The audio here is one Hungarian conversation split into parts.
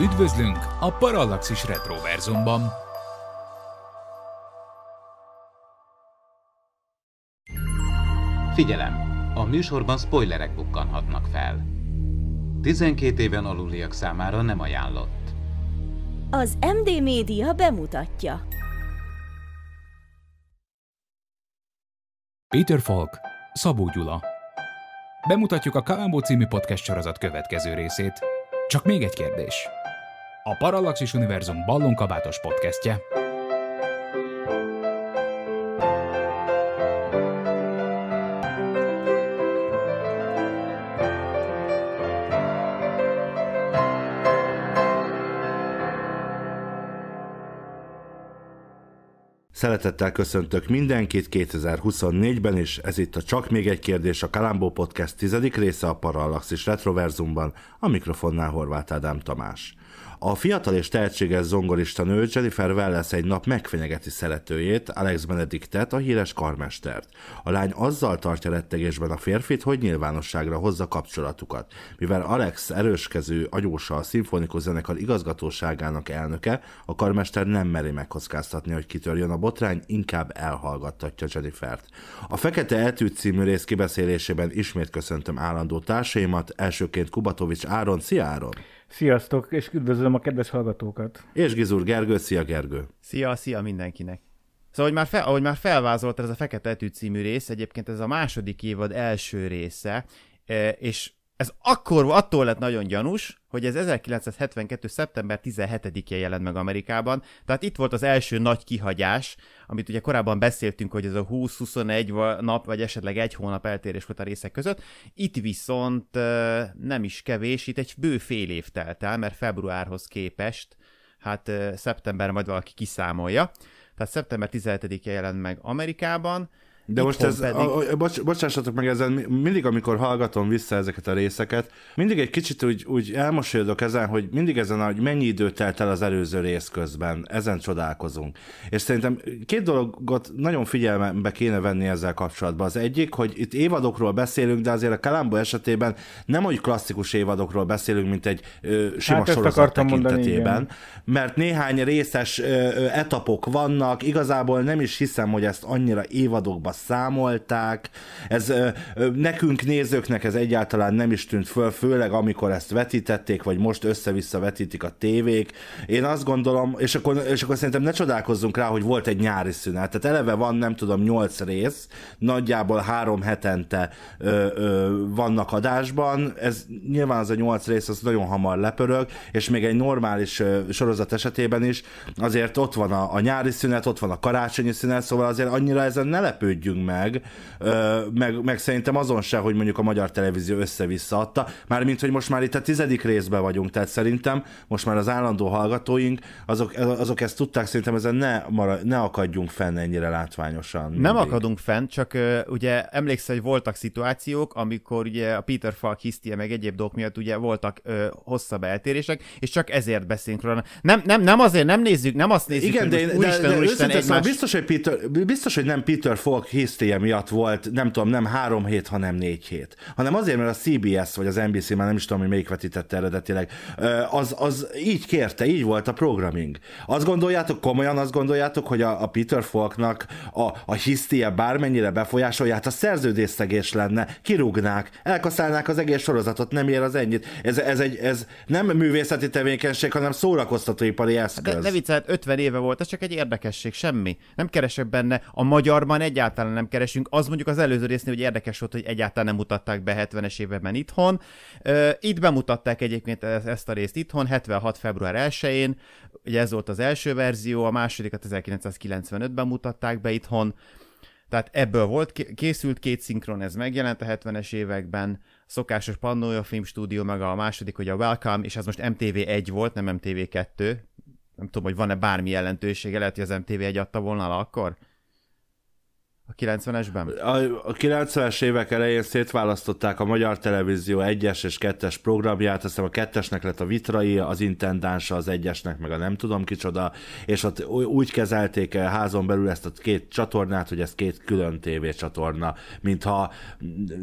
Üdvözlünk a Parallaxis Retroverzumban! Figyelem! A műsorban spoilerek bukkanhatnak fel. 12 éven aluliak számára nem ajánlott. Az MD Média bemutatja. Peter Falk, Szabó Gyula. Bemutatjuk a Kalambó című podcast sorozat következő részét. Csak még egy kérdés a Parallaxis Univerzum ballonkabátos podcastje. Szeretettel köszöntök mindenkit 2024-ben is, ez itt a Csak még egy kérdés a Kalambó Podcast tizedik része a Parallaxis Retroverzumban, a mikrofonnál Horváth Ádám Tamás. A fiatal és tehetséges zongorista nő Jennifer Welles egy nap megfenyegeti szeretőjét, Alex Benediktet, a híres karmestert. A lány azzal tartja rettegésben a férfit, hogy nyilvánosságra hozza kapcsolatukat. Mivel Alex erőskező agyósa a szimfonikus zenekar igazgatóságának elnöke, a karmester nem meri megkockáztatni, hogy kitörjön a botrány, inkább elhallgattatja Jennifert. A Fekete Etű című rész kibeszélésében ismét köszöntöm állandó társaimat, elsőként Kubatovics Áron. Szia Áron! Sziasztok, és üdvözlöm a kedves hallgatókat. És Gizur Gergő, szia Gergő. Szia, szia mindenkinek. Szóval, ahogy már, fel, ahogy már felvázolt ez a Fekete Etű című rész, egyébként ez a második évad első része, e, és ez akkor, attól lett nagyon gyanús, hogy ez 1972. szeptember 17-én jelent meg Amerikában, tehát itt volt az első nagy kihagyás, amit ugye korábban beszéltünk, hogy ez a 20-21 nap, vagy esetleg egy hónap eltérés volt a részek között, itt viszont nem is kevés, itt egy bő fél év telt el, mert februárhoz képest, hát szeptember majd valaki kiszámolja, tehát szeptember 17-én jelent meg Amerikában, de most ez, pedig... a, a, bocs, bocsássatok meg ezen, mindig amikor hallgatom vissza ezeket a részeket, mindig egy kicsit úgy, úgy elmosolyodok ezen, hogy mindig ezen, hogy mennyi idő telt el az előző rész közben, ezen csodálkozunk. És szerintem két dologot nagyon figyelmebe kéne venni ezzel kapcsolatban. Az egyik, hogy itt évadokról beszélünk, de azért a Kalambó esetében nem olyan klasszikus évadokról beszélünk, mint egy ö, sima hát sorozat tekintetében, mondani, mert néhány részes ö, ö, etapok vannak, igazából nem is hiszem, hogy ezt annyira évadokba számolták. Ez nekünk nézőknek ez egyáltalán nem is tűnt föl, főleg amikor ezt vetítették, vagy most össze-vissza vetítik a tévék. Én azt gondolom, és akkor, és akkor szerintem ne csodálkozzunk rá, hogy volt egy nyári szünet. Tehát eleve van, nem tudom, nyolc rész, nagyjából három hetente ö, ö, vannak adásban. Ez nyilván az a nyolc rész, az nagyon hamar lepörög, és még egy normális ö, sorozat esetében is azért ott van a, a nyári szünet, ott van a karácsonyi szünet, szóval azért annyira ezen ne lepődj lepődjünk meg, meg, meg szerintem azon se, hogy mondjuk a magyar televízió össze-vissza adta, mármint, hogy most már itt a tizedik részben vagyunk, tehát szerintem most már az állandó hallgatóink, azok, azok ezt tudták, szerintem ezen ne, marad, ne akadjunk fenn ennyire látványosan. Mindig. Nem akadunk fenn, csak ugye emlékszel, hogy voltak szituációk, amikor ugye a Peter Falk hisztie meg egyéb dolgok miatt ugye voltak ö, hosszabb eltérések, és csak ezért beszélünk róla. Nem, nem, nem azért, nem nézzük, nem azt nézzük, Igen, hogy de, úristen, de, de, úristen, de, de, de, de, de, de, biztos, hogy Peter, biztos, hogy nem Peter Falk hisztéje miatt volt, nem tudom, nem három hét, hanem négy hét. Hanem azért, mert a CBS vagy az NBC, már nem is tudom, hogy melyik vetítette eredetileg, az, az így kérte, így volt a programming. Azt gondoljátok, komolyan azt gondoljátok, hogy a, a Peter Falknak a, a hisztéje bármennyire befolyásolja, hát a szerződésszegés lenne, kirúgnák, elkaszálnák az egész sorozatot, nem ér az ennyit. Ez, ez, egy, ez nem művészeti tevékenység, hanem szórakoztatóipari eszköz. De, ne vicceled, hát 50 éve volt, ez csak egy érdekesség, semmi. Nem keresek benne a magyarban egyáltalán egyáltalán nem keresünk. Az mondjuk az előző résznél, hogy érdekes volt, hogy egyáltalán nem mutatták be 70-es években itthon. Itt bemutatták egyébként e- ezt a részt itthon, 76. február 1-én, ugye ez volt az első verzió, a másodikat 1995-ben mutatták be itthon. Tehát ebből volt, készült két szinkron, ez megjelent a 70-es években, szokásos Pannója filmstúdió, meg a második, hogy a Welcome, és ez most MTV1 volt, nem MTV2. Nem tudom, hogy van-e bármi jelentősége, lehet, hogy az MTV1 adta volna akkor? A 90-esben? A, a 90-es évek elején szétválasztották a magyar televízió 1-es és 2-es programját, aztán a 2-esnek lett a vitrai, az intendánsa az 1-esnek, meg a nem tudom kicsoda, és ott úgy kezelték házon belül ezt a két csatornát, hogy ez két külön tévécsatorna, mintha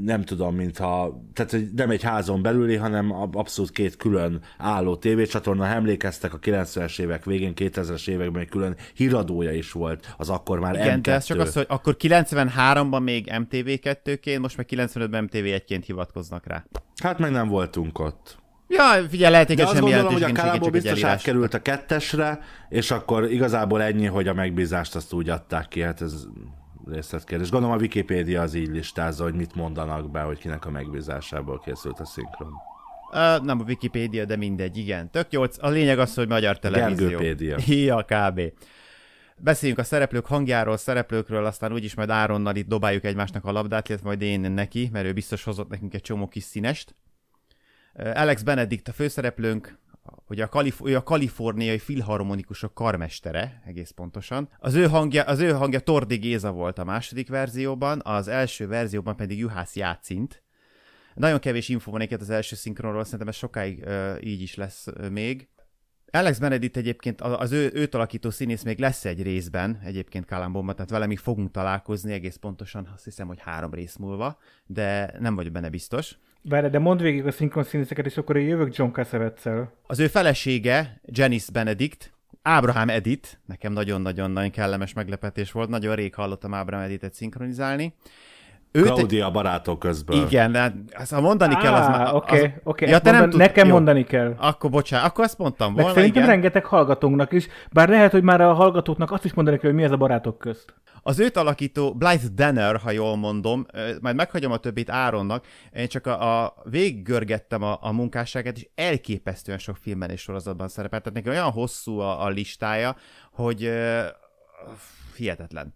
nem tudom, mintha, tehát nem egy házon belüli, hanem abszolút két külön álló tévécsatorna. Emlékeztek a 90-es évek végén, 2000-es években egy külön híradója is volt, az akkor már Igen, M2. de ez csak az, hogy akkor 9 93-ban még MTV2-ként, most meg 95-ben MTV1-ként hivatkoznak rá. Hát meg nem voltunk ott. Ja, figyelj, lehet, hogy semmi gondolom, hogy a Kálából biztos átkerült a kettesre, és akkor igazából ennyi, hogy a megbízást azt úgy adták ki, hát ez részletkérdés. Gondolom a Wikipédia az így listázza, hogy mit mondanak be, hogy kinek a megbízásából készült a szinkron. Uh, nem a Wikipédia, de mindegy, igen. Tök jó, a lényeg az, hogy magyar televízió. Gergőpédia. Ja, kb. Beszéljünk a szereplők hangjáról, szereplőkről, aztán úgyis majd Áronnal itt dobáljuk egymásnak a labdát, illetve majd én neki, mert ő biztos hozott nekünk egy csomó kis színest. Alex Benedict a főszereplőnk, hogy a, Kalif- ő a kaliforniai filharmonikusok karmestere, egész pontosan. Az ő hangja, az ő hangja Tordi Géza volt a második verzióban, az első verzióban pedig Juhász Játszint. Nagyon kevés info van az első szinkronról, szerintem ez sokáig uh, így is lesz uh, még. Alex Benedict egyébként, az ő, őt alakító színész még lesz egy részben, egyébként Kalambomban, tehát vele még fogunk találkozni egész pontosan, azt hiszem, hogy három rész múlva, de nem vagyok benne biztos. Várj, de mondd végig a szinkron színészeket, és akkor én jövök John Cassavettel. Az ő felesége, Janice Benedict, Ábrahám Edit, nekem nagyon-nagyon-nagyon kellemes meglepetés volt, nagyon rég hallottam Ábrahám Editet szinkronizálni, Őt Claudia barátok közben. Igen, hát, hát ha mondani Á, kell, az már... Oké, oké, ja, te mondan... nem tud... nekem Jó. mondani kell. Akkor bocsánat, akkor azt mondtam volna, Meg szerintem igen. rengeteg hallgatónknak is, bár lehet, hogy már a hallgatóknak azt is mondani kell, hogy mi ez a barátok közt. Az őt alakító Blythe Danner, ha jól mondom, majd meghagyom a többit Áronnak, én csak a, a végiggörgettem a, a munkásságát, és elképesztően sok filmben és sorozatban szerepelt, tehát neki olyan hosszú a, a listája, hogy uh, hihetetlen.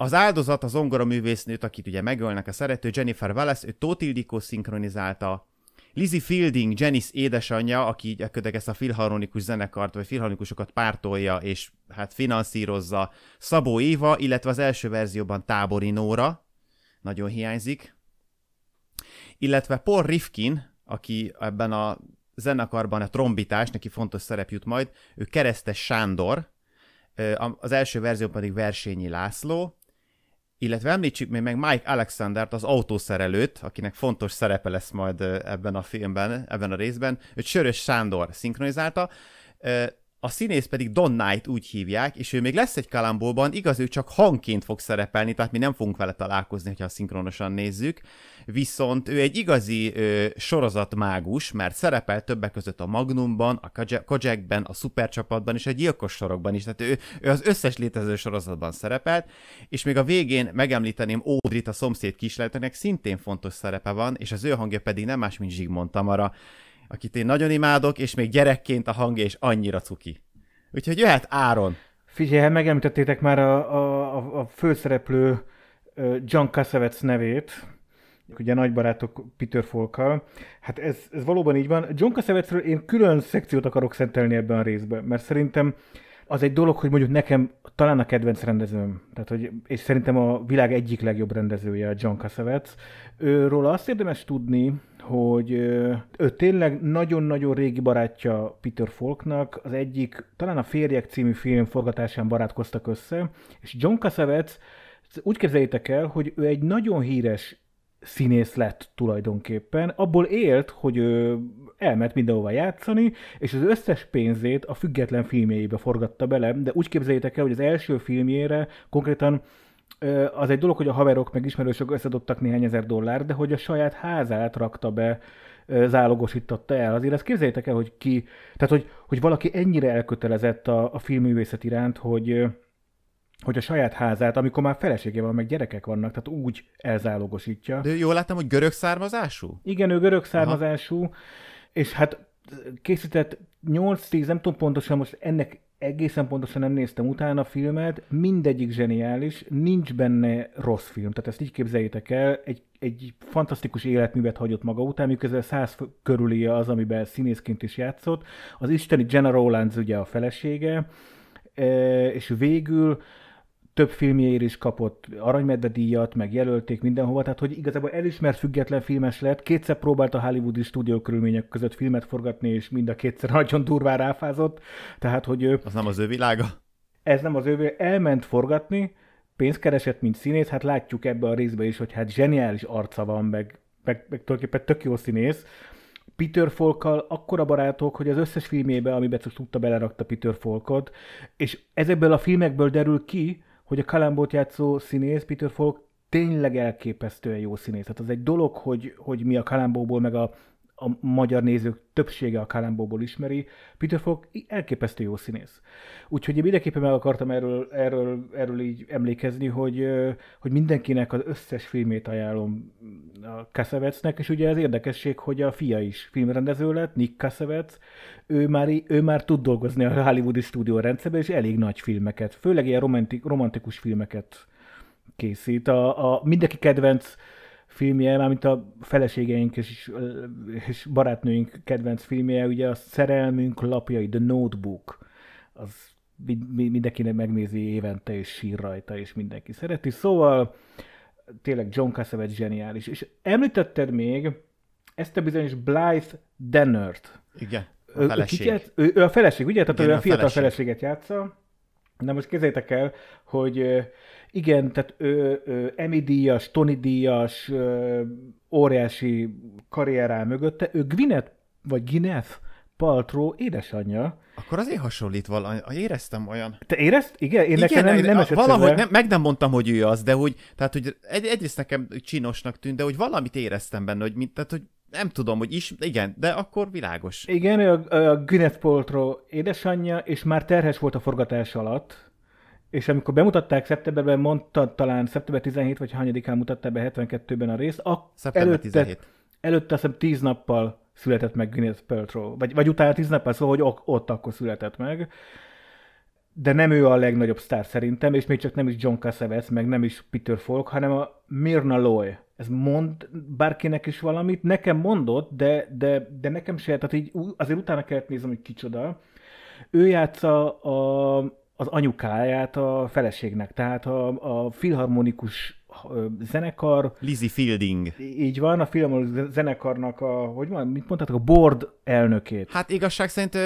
Az áldozat az művésznőt, akit ugye megölnek a szerető, Jennifer Wallace, ő Tóth Ildikó szinkronizálta. Lizzie Fielding, Janice édesanyja, aki így ezt a filharmonikus zenekart, vagy filharmonikusokat pártolja, és hát finanszírozza. Szabó Éva, illetve az első verzióban Tábori Nóra, nagyon hiányzik. Illetve Paul Rifkin, aki ebben a zenekarban a trombitás, neki fontos szerep jut majd, ő Keresztes Sándor, az első verzió pedig Versényi László, illetve említsük még meg Mike Alexandert, az autószerelőt, akinek fontos szerepe lesz majd ebben a filmben, ebben a részben. Őt Sörös Sándor szinkronizálta a színész pedig Don Knight úgy hívják, és ő még lesz egy kalambóban, igaz, ő csak hangként fog szerepelni, tehát mi nem fogunk vele találkozni, ha szinkronosan nézzük, viszont ő egy igazi ö, sorozatmágus, mert szerepel többek között a Magnumban, a Kojakben, a Supercsapatban és a Gyilkos sorokban is, tehát ő, ő az összes létező sorozatban szerepelt, és még a végén megemlíteném Ódrit, a szomszéd kislányoknak szintén fontos szerepe van, és az ő hangja pedig nem más, mint Zsigmond Tamara, akit én nagyon imádok, és még gyerekként a hangja is annyira cuki. Úgyhogy jöhet Áron. Figyelj, hát megemlítettétek már a, a, a főszereplő John Cassavetes nevét, ugye nagy barátok Peter Folkkal. Hát ez, ez valóban így van. John Cassavetesről én külön szekciót akarok szentelni ebben a részben, mert szerintem az egy dolog, hogy mondjuk nekem talán a kedvenc rendezőm, tehát hogy, és szerintem a világ egyik legjobb rendezője a John Cassavetes. Őről azt érdemes tudni, hogy ő tényleg nagyon-nagyon régi barátja Peter Falknak, az egyik, talán a Férjek című film forgatásán barátkoztak össze, és John Cassavetes, úgy képzeljétek el, hogy ő egy nagyon híres színész lett tulajdonképpen. Abból élt, hogy ő elment mindenhova játszani, és az összes pénzét a független filmjeibe forgatta bele, de úgy képzeljétek el, hogy az első filmjére konkrétan az egy dolog, hogy a haverok meg ismerősök összedobtak néhány ezer dollár, de hogy a saját házát rakta be, zálogosította el. Azért ezt képzeljétek el, hogy ki, tehát hogy, hogy valaki ennyire elkötelezett a, a filmművészet iránt, hogy, hogy a saját házát, amikor már felesége van, meg gyerekek vannak, tehát úgy elzálogosítja. De jól láttam, hogy görög származású? Igen, ő görög származású. Aha és hát készített 8-10, nem tudom pontosan, most ennek egészen pontosan nem néztem utána a filmet, mindegyik zseniális, nincs benne rossz film, tehát ezt így képzeljétek el, egy, egy fantasztikus életművet hagyott maga után, miközben száz körüli az, amiben színészként is játszott, az isteni Jenna Rowlands ugye a felesége, e, és végül több filmjéért is kapott aranymedve díjat, meg jelölték mindenhova, tehát hogy igazából elismert független filmes lett, kétszer próbált a hollywoodi stúdió körülmények között filmet forgatni, és mind a kétszer nagyon durván ráfázott, tehát hogy ő... Az nem az ő világa? Ez nem az ő elment forgatni, pénzt keresett, mint színész, hát látjuk ebbe a részbe is, hogy hát zseniális arca van, meg, meg, meg tulajdonképpen tök jó színész, Peter Folkkal akkora barátok, hogy az összes filmébe, amiben csak tudta, belerakta Peter Folkot, és ezekből a filmekből derül ki, hogy a Kalambót játszó színész Peter Falk tényleg elképesztően jó színész. Tehát az egy dolog, hogy, hogy mi a Kalambóból, meg a a magyar nézők többsége a Kalambóból ismeri, Peter Falk elképesztő jó színész. Úgyhogy én mindenképpen meg akartam erről, erről, erről így emlékezni, hogy, hogy mindenkinek az összes filmét ajánlom a Kassavetsnek, és ugye ez érdekesség, hogy a fia is filmrendező lett, Nick Kassavets, ő már, ő már tud dolgozni a Hollywoodi stúdió rendszerben, és elég nagy filmeket, főleg ilyen romantik, romantikus filmeket készít. A, a mindenki kedvenc filmje, mármint a feleségeink és, és barátnőink kedvenc filmje, ugye a Szerelmünk lapjai, The Notebook, az mindenkinek megnézi évente, és sír rajta, és mindenki szereti. Szóval tényleg John Cassavet zseniális. És említetted még ezt a bizonyos Blythe Dennert. Igen, a feleség. Ő, ő, ő a feleség, ugye? Tehát Igen, ő a, fiatal feleség. feleséget játsza. Na most képzeljétek el, hogy igen, tehát ő, ő Emmy díjas, Tony díjas, ö, óriási karrierá mögötte, ő Gwyneth, vagy Gwyneth Paltrow édesanyja. Akkor azért hasonlít valami, ah, éreztem olyan. Te érezt? Igen, én Igen, nekem nem, nem esett Valahogy nem, meg nem mondtam, hogy ő az, de hogy, tehát, hogy egy, egyrészt nekem csinosnak tűnt, de hogy valamit éreztem benne, hogy, mint, tehát, hogy nem tudom, hogy is, igen, de akkor világos. Igen, ő a, a Gwyneth Paltrow édesanyja, és már terhes volt a forgatás alatt, és amikor bemutatták szeptemberben, mondta talán szeptember 17 vagy hányadikán mutatta be 72-ben a részt, a szeptember előtte, 17. előtte azt hiszem 10 nappal született meg Gwyneth Paltrow, vagy, vagy utána 10 nappal, szóval hogy ott, ott akkor született meg de nem ő a legnagyobb sztár szerintem, és még csak nem is John Cassavetes, meg nem is Peter Falk, hanem a Mirna Loy. Ez mond bárkinek is valamit? Nekem mondott, de, de, de nekem se. Tehát így azért utána kellett nézem, hogy kicsoda. Ő játsza a, az anyukáját a feleségnek, tehát a, a filharmonikus zenekar. Lizzie Fielding. Így van, a filharmonikus zenekarnak a, hogy van, mit mondhatok, a board elnökét. Hát igazság szerint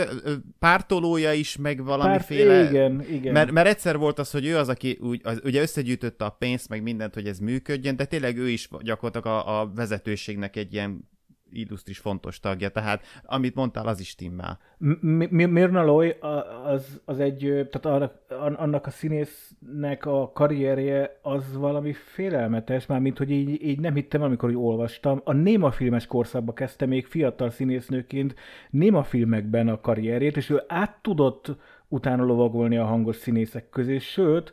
pártolója is, meg valamiféle... Párt, igen, igen. Mert, mert egyszer volt az, hogy ő az, aki úgy, az, ugye összegyűjtötte a pénzt, meg mindent, hogy ez működjön, de tényleg ő is gyakorlatilag a, a vezetőségnek egy ilyen illusztris fontos tagja, tehát amit mondtál, az is timmel. Mirna Loy az, az egy, tehát annak, a színésznek a karrierje az valami félelmetes, már mint hogy így, így nem hittem, amikor hogy olvastam. A néma filmes korszakba kezdte még fiatal színésznőként néma filmekben a karrierjét, és ő át tudott utána lovagolni a hangos színészek közé, sőt,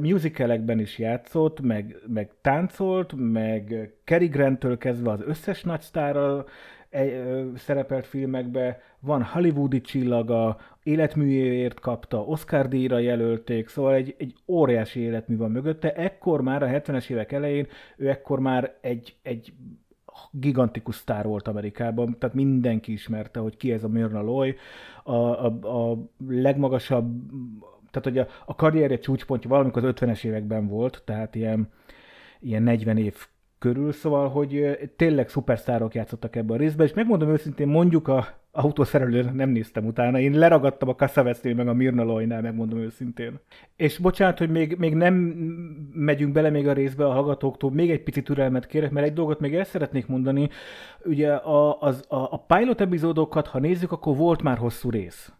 musicalekben is játszott, meg, meg táncolt, meg Cary grant kezdve az összes nagy sztárral e, szerepelt filmekbe, van hollywoodi csillaga, életműjéért kapta, Oscar díjra jelölték, szóval egy, egy óriási életmű van mögötte, ekkor már a 70-es évek elején, ő ekkor már egy, egy gigantikus sztár volt Amerikában, tehát mindenki ismerte, hogy ki ez a Myrna Loy, a, a, a legmagasabb tehát hogy a, a karrierje csúcspontja valamikor az 50-es években volt, tehát ilyen, ilyen 40 év körül, szóval, hogy tényleg szupersztárok játszottak ebben a részben, és megmondom őszintén, mondjuk a autószerelőn nem néztem utána, én leragadtam a Kassavesznél, meg a Mirna Lajnál, megmondom őszintén. És bocsánat, hogy még, még nem megyünk bele még a részbe a hallgatóktól, még egy picit türelmet kérek, mert egy dolgot még el szeretnék mondani, ugye a, az, a, a pilot epizódokat, ha nézzük, akkor volt már hosszú rész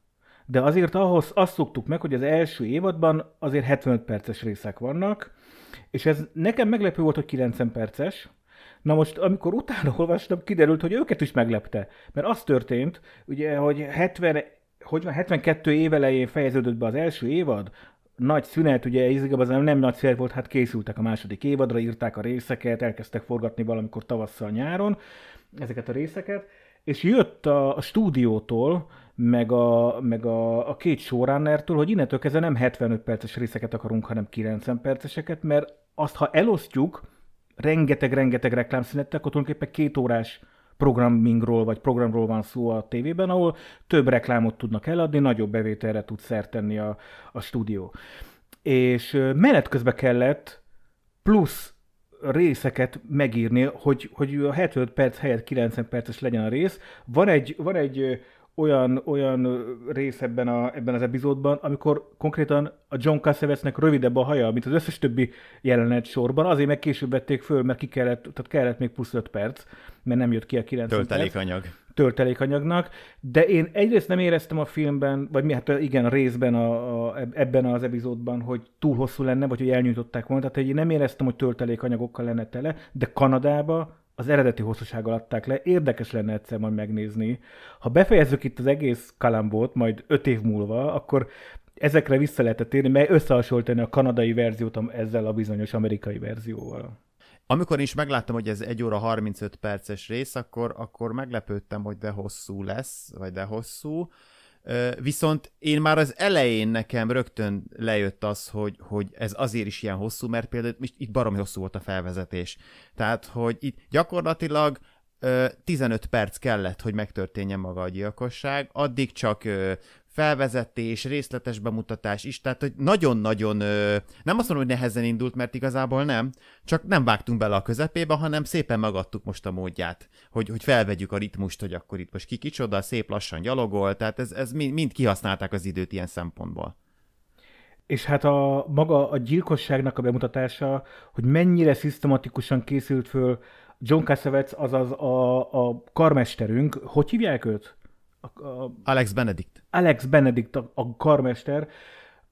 de azért ahhoz azt szoktuk meg, hogy az első évadban azért 75 perces részek vannak, és ez nekem meglepő volt, hogy 90 perces, Na most, amikor utána olvastam, kiderült, hogy őket is meglepte. Mert az történt, ugye, hogy 70, hogy van, 72 év elején fejeződött be az első évad, nagy szünet, ugye igazából nem nagy szünet volt, hát készültek a második évadra, írták a részeket, elkezdtek forgatni valamikor tavasszal, nyáron ezeket a részeket, és jött a, a stúdiótól meg a, meg a, a két showrunnertől, hogy innentől kezdve nem 75 perces részeket akarunk, hanem 90 perceseket, mert azt, ha elosztjuk rengeteg-rengeteg reklámszünettel, akkor tulajdonképpen két órás programmingról vagy programról van szó a tévében, ahol több reklámot tudnak eladni, nagyobb bevételre tud szert tenni a, a stúdió. És menet közben kellett plusz részeket megírni, hogy, hogy a 75 perc helyett 90 perces legyen a rész. Van egy, van egy olyan, olyan rész ebben, a, ebben az epizódban, amikor konkrétan a John Cassavetesnek rövidebb a haja, mint az összes többi jelenet sorban, azért meg később vették föl, mert ki kellett, tehát kellett még plusz 5 perc, mert nem jött ki a 90 Töltelékanyag. Perc, töltelékanyagnak, de én egyrészt nem éreztem a filmben, vagy mi, hát igen, részben a, a, ebben az epizódban, hogy túl hosszú lenne, vagy hogy elnyújtották volna, tehát én nem éreztem, hogy töltelékanyagokkal lenne tele, de Kanadába az eredeti hosszúsággal adták le, érdekes lenne egyszer majd megnézni. Ha befejezzük itt az egész kalambót, majd öt év múlva, akkor ezekre vissza lehetett érni, mert összehasonlítani a kanadai verziót ezzel a bizonyos amerikai verzióval. Amikor is megláttam, hogy ez 1 óra 35 perces rész, akkor, akkor meglepődtem, hogy de hosszú lesz, vagy de hosszú. Viszont én már az elején nekem rögtön lejött az, hogy, hogy ez azért is ilyen hosszú, mert például itt baromi hosszú volt a felvezetés. Tehát, hogy itt gyakorlatilag 15 perc kellett, hogy megtörténjen maga a gyilkosság, addig csak felvezetés, részletes bemutatás is, tehát hogy nagyon-nagyon, nem azt mondom, hogy nehezen indult, mert igazából nem, csak nem vágtunk bele a közepébe, hanem szépen megadtuk most a módját, hogy, hogy felvegyük a ritmust, hogy akkor itt most ki kicsoda, szép lassan gyalogol, tehát ez, ez mind, mind kihasználták az időt ilyen szempontból. És hát a maga a gyilkosságnak a bemutatása, hogy mennyire szisztematikusan készült föl John Cassavetes, azaz a, a karmesterünk, hogy hívják őt? A, a, Alex Benedict. Alex Benedict a, a karmester,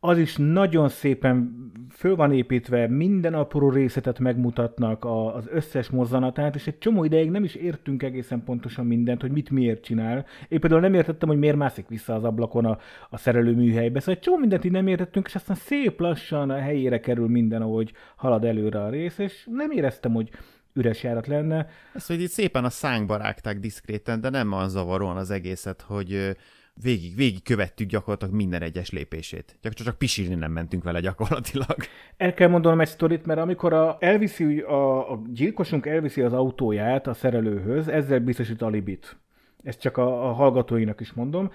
az is nagyon szépen föl van építve, minden apró részletet megmutatnak, a, az összes mozzanatát, és egy csomó ideig nem is értünk egészen pontosan mindent, hogy mit miért csinál. Én például nem értettem, hogy miért mászik vissza az ablakon a, a szerelő műhelybe, szóval egy csomó mindent így nem értettünk, és aztán szép lassan a helyére kerül minden, ahogy halad előre a rész, és nem éreztem, hogy üres járat lenne. Ezt, hogy itt szépen a szánkba rágták diszkréten, de nem az zavaróan az egészet, hogy végig, végig követtük gyakorlatilag minden egyes lépését. Csak, csak pisilni nem mentünk vele gyakorlatilag. El kell mondanom egy sztorit, mert amikor a, elviszi, a, a gyilkosunk elviszi az autóját a szerelőhöz, ezzel biztosít alibit. Ezt csak a, a hallgatóinak is mondom.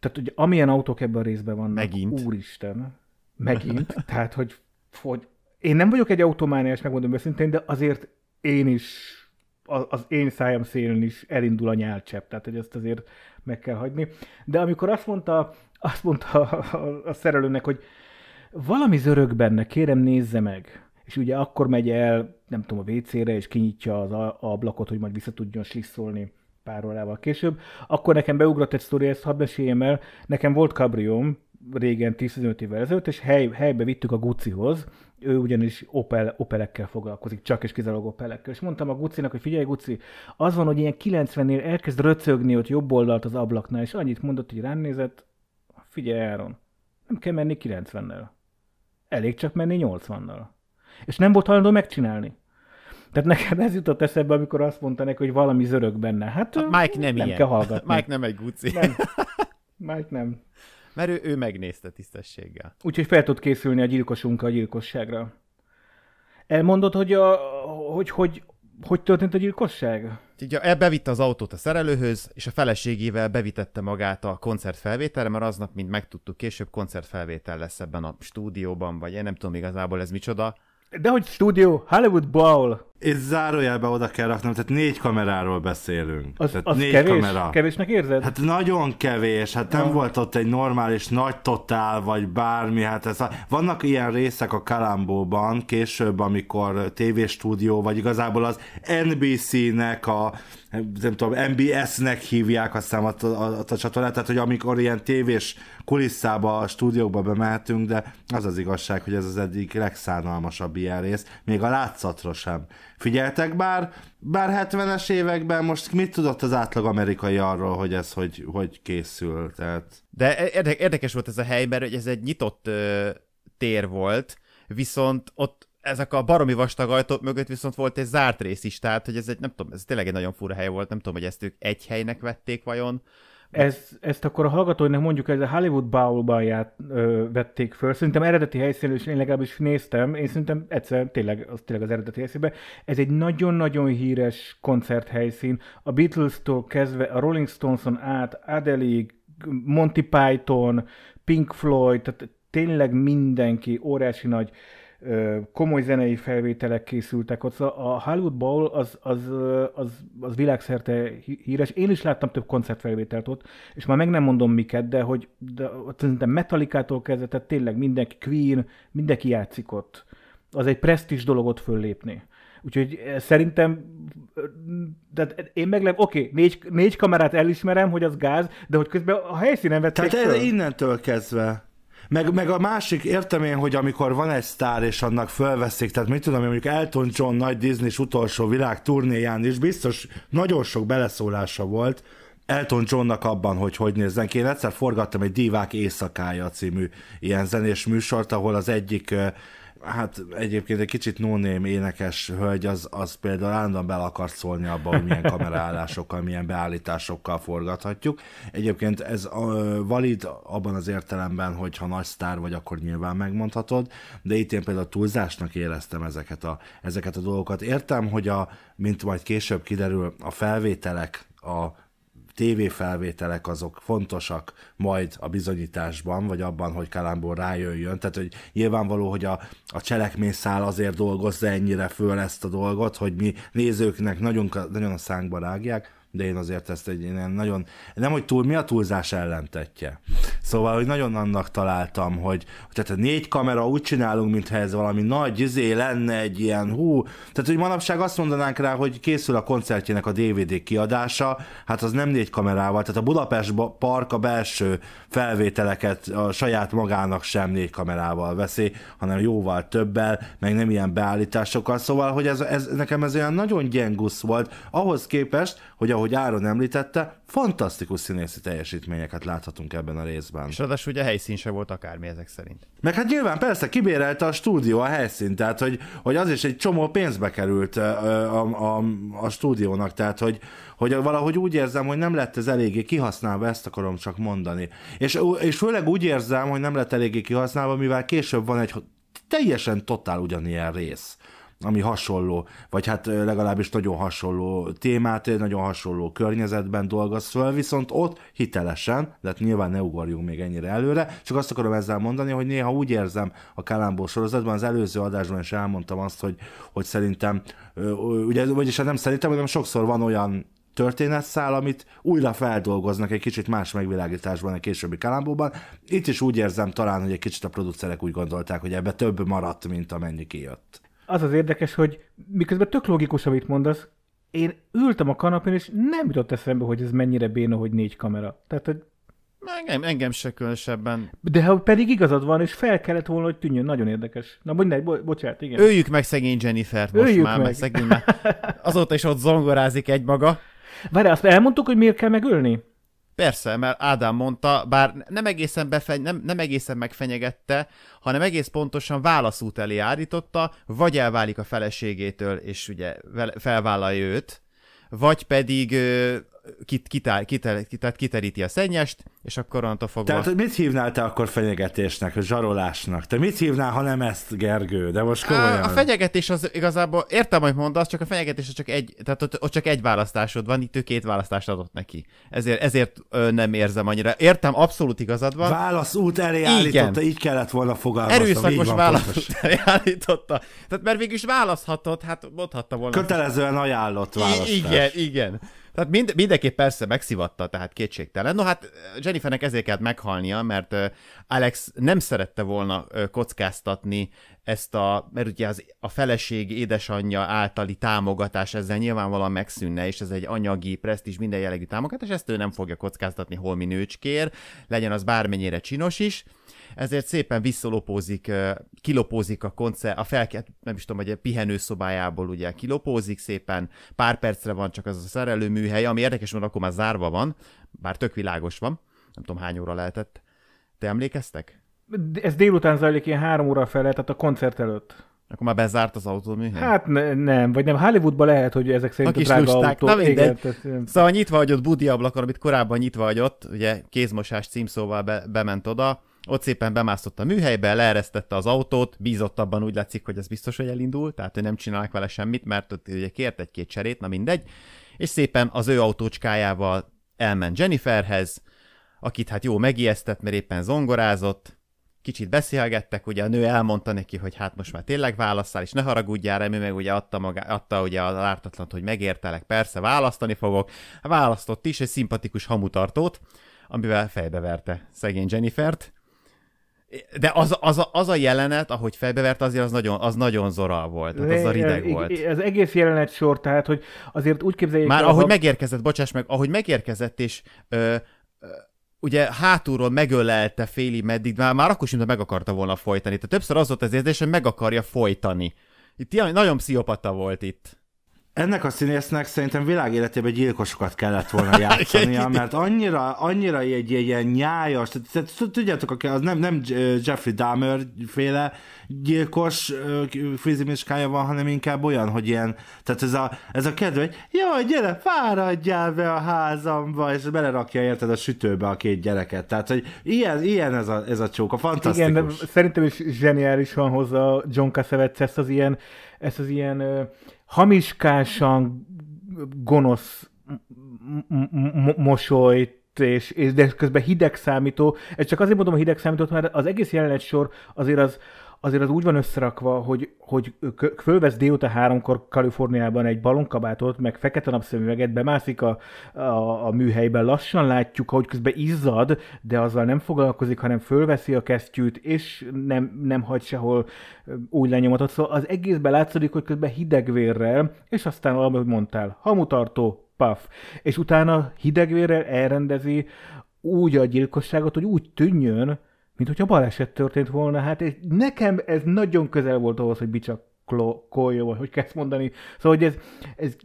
Tehát, hogy amilyen autók ebben a részben vannak, Megint. úristen, megint, tehát, hogy, hogy én nem vagyok egy automániás, megmondom őszintén, de azért én is, az én szájam szélén is elindul a nyelcsepp, tehát hogy ezt azért meg kell hagyni. De amikor azt mondta, azt mondta a, a szerelőnek, hogy valami zörög benne, kérem nézze meg. És ugye akkor megy el, nem tudom, a WC-re, és kinyitja az ablakot, hogy majd vissza tudjon slisszolni pár órával később, akkor nekem beugrott egy sztori, ezt hadd meséljem el. Nekem volt kabrióm, régen 15 évvel ezelőtt, és hely, helybe vittük a Gucihoz, ő ugyanis Opel, Opelekkel foglalkozik, csak és kizárólag Opelekkel. És mondtam a Gucinak, hogy figyelj Guci, az van, hogy ilyen 90-nél elkezd röcögni ott jobb oldalt az ablaknál, és annyit mondott, hogy rám nézett, figyelj Áron, nem kell menni 90-nel. Elég csak menni 80-nal. És nem volt hajlandó megcsinálni. Tehát neked ez jutott eszembe, amikor azt mondta neki, hogy valami zörög benne. Hát, hát Mike nem, nem ilyen. kell hallgatni. Mike nem egy guci. Nem. Mike nem. Mert ő, ő megnézte tisztességgel. Úgyhogy fel tud készülni a gyilkosunk a gyilkosságra. Elmondod, hogy, a, hogy, hogy, hogy történt a gyilkosság? Ugye bevitte az autót a szerelőhöz, és a feleségével bevitette magát a koncertfelvételre, mert aznap, mint megtudtuk később, koncertfelvétel lesz ebben a stúdióban, vagy én nem tudom igazából ez micsoda. De hogy stúdió, Hollywood Bowl! és zárójelbe oda kell raknom, tehát négy kameráról beszélünk. Az, tehát az négy kevés? kamera. Kevésnek érzed? Hát nagyon kevés, hát nem ah. volt ott egy normális nagy totál, vagy bármi, hát ez, a, vannak ilyen részek a Kalambóban, később, amikor tévéstúdió, vagy igazából az NBC-nek a, nem tudom, MBS-nek hívják aztán a, a, a, a csatornát, tehát hogy amikor ilyen tévés kulisszába, a stúdiókba bemehetünk, de az az igazság, hogy ez az egyik legszánalmasabb ilyen rész, még a látszatra sem. Figyeltek bár, bár 70-es években most mit tudott az átlag amerikai arról, hogy ez hogy, hogy készül, tehát... De e- érdekes volt ez a hely, mert ez egy nyitott ö, tér volt, viszont ott ezek a baromi vastag ajtók mögött viszont volt egy zárt rész is, tehát hogy ez egy, nem tudom, ez tényleg egy nagyon fura hely volt, nem tudom, hogy ezt ők egy helynek vették vajon, ez, ezt akkor a hallgatóinak mondjuk, ez a Hollywood Bowl-ban ját, ö, vették föl. Szerintem eredeti helyszínen is én legalábbis néztem, én szerintem egyszer tényleg az, tényleg az eredeti helyszínben. Ez egy nagyon-nagyon híres koncerthelyszín. A Beatles-tól kezdve a Rolling Stones-on át, Adele, Monty Python, Pink Floyd, tehát tényleg mindenki óriási nagy komoly zenei felvételek készültek ott. Szóval a Hollywood Bowl az, az, az, az világszerte híres. Én is láttam több koncertfelvételt ott, és már meg nem mondom miket, de hogy de, szerintem Metallicától kezdve, tehát tényleg mindenki, Queen, mindenki játszik ott. Az egy presztis dolog ott föllépni. Úgyhogy szerintem, de én meglep, oké, okay, négy, négy kamerát elismerem, hogy az gáz, de hogy közben a helyszínen vették Tehát innentől kezdve meg, meg a másik, értem én, hogy amikor van egy sztár, és annak fölveszik, tehát mit tudom, mondjuk Elton John nagy disney utolsó világ turnéján is biztos nagyon sok beleszólása volt Elton Johnnak abban, hogy hogy nézzen ki. Én egyszer forgattam egy Divák éjszakája című ilyen zenés műsort, ahol az egyik hát egyébként egy kicsit no énekes hölgy, az, az például állandóan bele akar szólni abba, hogy milyen kameraállásokkal, milyen beállításokkal forgathatjuk. Egyébként ez valid abban az értelemben, hogy ha nagy sztár vagy, akkor nyilván megmondhatod, de itt én például túlzásnak éreztem ezeket a, ezeket a dolgokat. Értem, hogy a, mint majd később kiderül, a felvételek a tévéfelvételek azok fontosak majd a bizonyításban, vagy abban, hogy Kalambó rájöjjön. Tehát, hogy nyilvánvaló, hogy a, a cselekményszál azért dolgozza ennyire föl ezt a dolgot, hogy mi nézőknek nagyon, nagyon a szánkba rágják, de én azért ezt egy ilyen nagyon, nem hogy túl, mi a túlzás ellentetje. Szóval, hogy nagyon annak találtam, hogy, tehát a négy kamera úgy csinálunk, mintha ez valami nagy izé lenne, egy ilyen hú, tehát hogy manapság azt mondanánk rá, hogy készül a koncertjének a DVD kiadása, hát az nem négy kamerával, tehát a Budapest Park a belső felvételeket a saját magának sem négy kamerával veszi, hanem jóval többel, meg nem ilyen beállításokkal, szóval, hogy ez, ez nekem ez olyan nagyon gyengusz volt, ahhoz képest, hogy ahogy Áron említette, fantasztikus színészi teljesítményeket láthatunk ebben a részben. És ráadásul ugye a helyszín se volt akármi ezek szerint. Meg hát nyilván persze kibérelte a stúdió a helyszínt, tehát hogy, hogy az is egy csomó pénzbe került a, a, a, a stúdiónak, tehát hogy, hogy valahogy úgy érzem, hogy nem lett ez eléggé kihasználva, ezt akarom csak mondani. És, és főleg úgy érzem, hogy nem lett eléggé kihasználva, mivel később van egy teljesen totál ugyanilyen rész ami hasonló, vagy hát legalábbis nagyon hasonló témát, nagyon hasonló környezetben dolgoz föl, viszont ott hitelesen, tehát nyilván ne ugorjunk még ennyire előre, csak azt akarom ezzel mondani, hogy néha úgy érzem a Kalambó sorozatban, az előző adásban is elmondtam azt, hogy, hogy szerintem, ugye, vagyis hát nem szerintem, hanem sokszor van olyan történetszál, amit újra feldolgoznak egy kicsit más megvilágításban a későbbi kalambóban. Itt is úgy érzem talán, hogy egy kicsit a producerek úgy gondolták, hogy ebbe több maradt, mint amennyi kijött az az érdekes, hogy miközben tök logikus, amit mondasz, én ültem a kanapén, és nem jutott eszembe, hogy ez mennyire béna, hogy négy kamera. Tehát, hogy... Engem, engem se különösebben. De ha pedig igazad van, és fel kellett volna, hogy tűnjön, nagyon érdekes. Na, mondj, bo- bocsánat, igen. Öljük meg szegény Jennifer-t most Öljük már, meg. meg szegény már. Azóta is ott zongorázik egymaga. Várj, azt elmondtuk, hogy miért kell megölni? Persze, mert Ádám mondta, bár nem egészen, befeny- nem, nem egészen megfenyegette, hanem egész pontosan válaszút elé állította, vagy elválik a feleségétől, és ugye felvállalja őt, vagy pedig kit, kitál, kitál, kitál, kiteríti a szennyest, és akkor onnantól fogva... Tehát mit hívnál te akkor fenyegetésnek, zsarolásnak? Te mit hívnál, ha nem ezt, Gergő? De most komolyan. A fenyegetés az igazából, értem, hogy mondasz, csak a fenyegetés csak egy, tehát ott, ott csak egy választásod van, itt ő két választást adott neki. Ezért, ezért nem érzem annyira. Értem, abszolút igazad van. Válasz út elé Igen. állította, így kellett volna fogalmazni. Erőszakos van, válasz út elé állította. Tehát mert végül is választhatod, hát mondhatta volna. Kötelezően ajánlott választás. igen, igen. Tehát mind, mindenképp persze megszivatta, tehát kétségtelen. No hát eh, Jennifernek ezért kellett meghalnia, mert eh, Alex nem szerette volna eh, kockáztatni ezt a, mert ugye az, a feleség édesanyja általi támogatás ezzel nyilvánvalóan megszűnne, és ez egy anyagi, presztis, minden jellegű támogatás, ezt ő nem fogja kockáztatni holmi nőcskér, legyen az bármennyire csinos is, ezért szépen visszalopózik, kilopózik a koncert, a felkelt, hát nem is tudom, hogy a pihenőszobájából ugye kilopózik szépen, pár percre van csak az a szerelőműhely, ami érdekes, mert akkor már zárva van, bár tök világos van, nem tudom hány óra lehetett. Te emlékeztek? Ez délután zajlik ilyen három óra fele, tehát a koncert előtt. Akkor már bezárt az autó műhely Hát ne, nem, vagy nem. Hollywoodba lehet, hogy ezek szerint a, a drága lusták. autó. Na mindegy. Igen, tehát... Szóval nyitva hagyott budi ablakon, amit korábban nyitva hagyott, ugye kézmosás címszóval be, bement oda, ott szépen bemászott a műhelybe, leeresztette az autót, bízott abban úgy látszik, hogy ez biztos, hogy elindul, tehát ő nem csinálnak vele semmit, mert ott ugye kért egy-két cserét, na mindegy, és szépen az ő autócskájával elment Jenniferhez, akit hát jó megijesztett, mert éppen zongorázott, kicsit beszélgettek, ugye a nő elmondta neki, hogy hát most már tényleg válaszol, és ne haragudjál, Remi meg ugye adta, maga, adta ugye az ártatlant, hogy megértelek, persze választani fogok, választott is egy szimpatikus hamutartót, amivel fejbeverte szegény Jennifert, de az, az, a, az a jelenet, ahogy fejbevert, azért az nagyon, az nagyon zora volt. Tehát az a rideg volt. Az egész jelenet sor, tehát, hogy azért úgy képzeljék... Már ahogy a... megérkezett, bocsáss meg, ahogy megérkezett, és ö, ö, ugye hátulról megölelte féli meddig, már, már akkor sem meg akarta volna folytani. Tehát többször az volt az érzés, hogy meg akarja folytani. Itt ilyen, nagyon pszichopata volt itt ennek a színésznek szerintem világéletében gyilkosokat kellett volna játszania, mert annyira, annyira egy, egy ilyen nyájas, tehát, tudjátok, az nem, nem Jeffrey Dahmer féle gyilkos fizimiskája van, hanem inkább olyan, hogy ilyen, tehát ez a, ez a kedve, hogy jó, gyere, fáradjál be a házamba, és belerakja érted a sütőbe a két gyereket. Tehát, hogy ilyen, ilyen ez a, ez a csóka, fantasztikus. Igen, de szerintem is van hozza John Cassavetes ezt az ilyen, ezt az ilyen hamiskásan gonosz mosolyt és, és de közben hideg számító. Ez csak azért mondom a hideg számítót, mert az egész jelenet sor azért az, azért az úgy van összerakva, hogy, hogy fölvesz délután háromkor Kaliforniában egy balonkabátot, meg fekete napszemüveget, bemászik a, a, a műhelyben, lassan látjuk, hogy közben izzad, de azzal nem foglalkozik, hanem fölveszi a kesztyűt, és nem, nem hagy sehol úgy lenyomatot. Szóval az egészben látszik, hogy közben hidegvérrel, és aztán valami, hogy mondtál, hamutartó, puff. És utána hidegvérrel elrendezi úgy a gyilkosságot, hogy úgy tűnjön, mint hogyha baleset történt volna. Hát és nekem ez nagyon közel volt ahhoz, hogy bicsakoljon, vagy hogy kezd mondani. Szóval, hogy ez, ez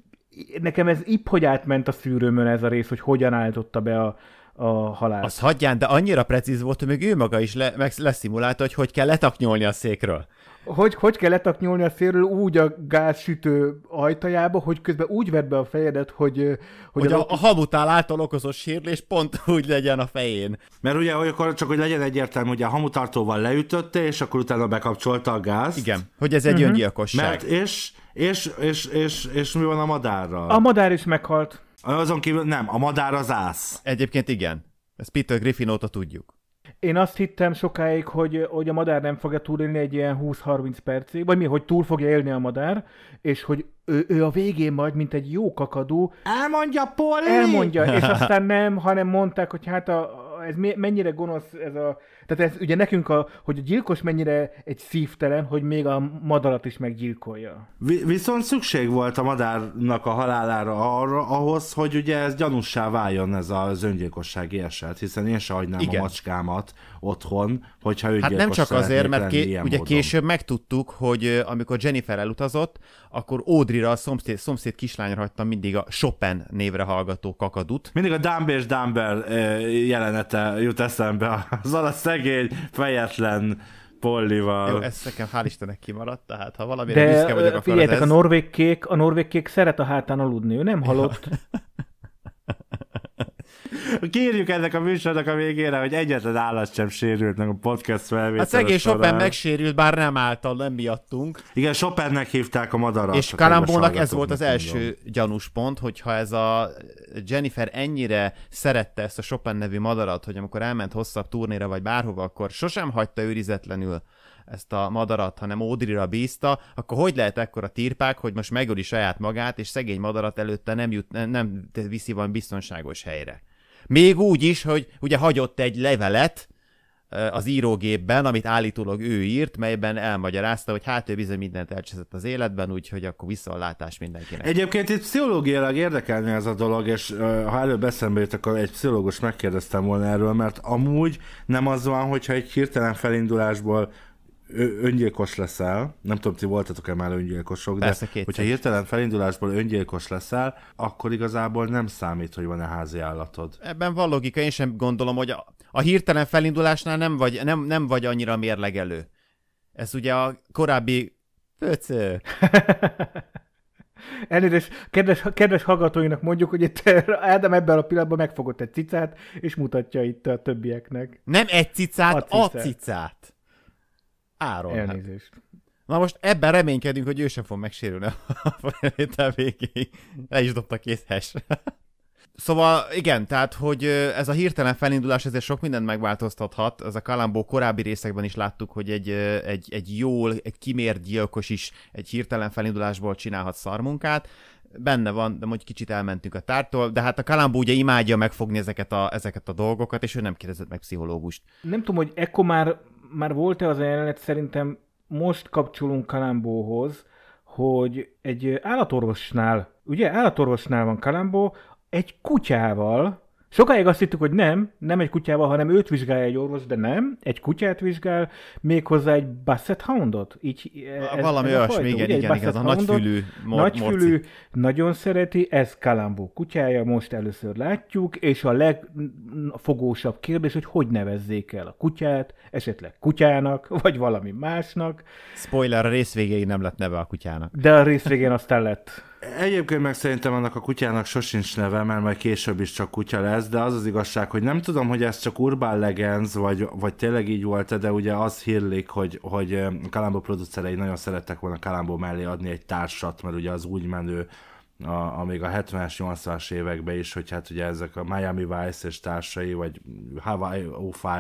nekem ez ipp, hogy átment a szűrőmön ez a rész, hogy hogyan állította be a, a halált. Az hagyján, de annyira precíz volt, hogy még ő maga is le, meg, leszimulálta, hogy hogy kell letaknyolni a székről. Hogy, hogy kell letaknyolni a székről úgy a gázsütő ajtajába, hogy közben úgy vedd be a fejedet, hogy... Hogy, hogy a, a hamutál által okozott sírlés pont úgy legyen a fején. Mert ugye, hogy akkor csak hogy legyen egyértelmű, hogy a hamutartóval leütötte, és akkor utána bekapcsolta a gázt. Igen, hogy ez egy uh-huh. öngyilkosság. Mert és, és, és, és, és, és mi van a madárral? A madár is meghalt. Azon kívül nem, a madár az ász. Egyébként igen. Ezt Peter Griffin óta tudjuk. Én azt hittem sokáig, hogy, hogy a madár nem fogja túlélni egy ilyen 20-30 percig, vagy mi, hogy túl fogja élni a madár, és hogy ő, ő a végén majd, mint egy jó kakadó. Elmondja, Polly! Elmondja, és aztán nem, hanem mondták, hogy hát a, ez mennyire gonosz ez a... Tehát ez ugye nekünk, a, hogy a gyilkos mennyire egy szívtelen, hogy még a madarat is meggyilkolja. Viszont szükség volt a madárnak a halálára arra, ahhoz, hogy ugye ez gyanussá váljon ez az öngyilkossági eset, hiszen én se hagynám Igen. a macskámat otthon, hogyha ő Hát nem csak azért, mert ké- ugye módon. később megtudtuk, hogy amikor Jennifer elutazott, akkor Audrey-ra, a szomszéd, szomszéd kislányra hagytam mindig a Chopin névre hallgató kakadut. Mindig a Dumbé és Dumber jelenete jut eszembe, az a szegény, fejetlen Pollival. Jó, ez nekem hál' Istennek kimaradt, tehát ha valamire De, büszke vagyok, akkor ez... a norvég kék, a norvég kék szeret a hátán aludni, ő nem halott. Ja. Kérjük ennek a műsornak a végére, hogy egyetlen állat sem sérült meg a podcast felvétel. A hát szegény Chopin megsérült, bár nem által, nem miattunk. Igen, Chopinnek hívták a madarat. És Karambolnak ez volt az első mondom. gyanús pont, hogyha ez a Jennifer ennyire szerette ezt a Chopin nevű madarat, hogy amikor elment hosszabb turnéra vagy bárhova, akkor sosem hagyta őrizetlenül ezt a madarat, hanem Ódrira bízta, akkor hogy lehet ekkora tirpák, hogy most megöli saját magát, és szegény madarat előtte nem, jut, nem viszi van biztonságos helyre? Még úgy is, hogy ugye hagyott egy levelet az írógépben, amit állítólag ő írt, melyben elmagyarázta, hogy hát ő bizony mindent elcseszett az életben, úgyhogy akkor viszontlátás mindenkinek. Egyébként itt pszichológiailag érdekelne ez a dolog, és ha előbb eszembe jött, akkor egy pszichológus megkérdeztem volna erről, mert amúgy nem az van, hogyha egy hirtelen felindulásból öngyilkos leszel, nem tudom, ti voltatok-e már öngyilkosok, Persze, de hogyha hirtelen felindulásból öngyilkos leszel, akkor igazából nem számít, hogy van-e házi állatod. Ebben van logika, én sem gondolom, hogy a, a hirtelen felindulásnál nem vagy, nem, nem vagy annyira mérlegelő. Ez ugye a korábbi pöcő. Elnézést, kedves, kedves hallgatóinak mondjuk, hogy itt Ádám ebben a pillanatban megfogott egy cicát, és mutatja itt a többieknek. Nem egy cicát, a cicát. A cicát. Áron. Hát. Elnézést. Hát. Na most ebben reménykedünk, hogy ő sem fog megsérülni a felvétel végéig. Le is dobta két hash. Szóval igen, tehát hogy ez a hirtelen felindulás ezért sok mindent megváltoztathat. Ez a Kalambó korábbi részekben is láttuk, hogy egy, egy, egy jól, egy kimért gyilkos is egy hirtelen felindulásból csinálhat szarmunkát. Benne van, de mondjuk kicsit elmentünk a tártól, de hát a Kalambó ugye imádja megfogni ezeket a, ezeket a dolgokat, és ő nem kérdezett meg pszichológust. Nem tudom, hogy ekkor már már volt-e az jelenet, szerintem most kapcsolunk Kalambóhoz, hogy egy állatorvosnál, ugye állatorvosnál van Kalambó, egy kutyával, Sokáig azt hittük, hogy nem, nem egy kutyával, hanem őt vizsgálja egy orvos, de nem, egy kutyát vizsgál, méghozzá egy Basset Houndot. Így, eh, ez, Valami ez olyasmi, igen, igen, igen, igen, a nagyfülű mor- Nagyfülű, morci. nagyon szereti, ez Kalambó kutyája, most először látjuk, és a legfogósabb kérdés, hogy hogy nevezzék el a kutyát, esetleg kutyának, vagy valami másnak. Spoiler, a részvégéig nem lett neve a kutyának. De a részvégén aztán lett Egyébként meg szerintem annak a kutyának sosincs neve, mert majd később is csak kutya lesz, de az az igazság, hogy nem tudom, hogy ez csak urban legends, vagy, vagy tényleg így volt de ugye az hírlik, hogy, hogy Kalambó producerei nagyon szerettek volna Kalambó mellé adni egy társat, mert ugye az úgy menő, a, a még a 70-es, 80-as években is, hogy hát ugye ezek a Miami Vice és társai, vagy Hawaii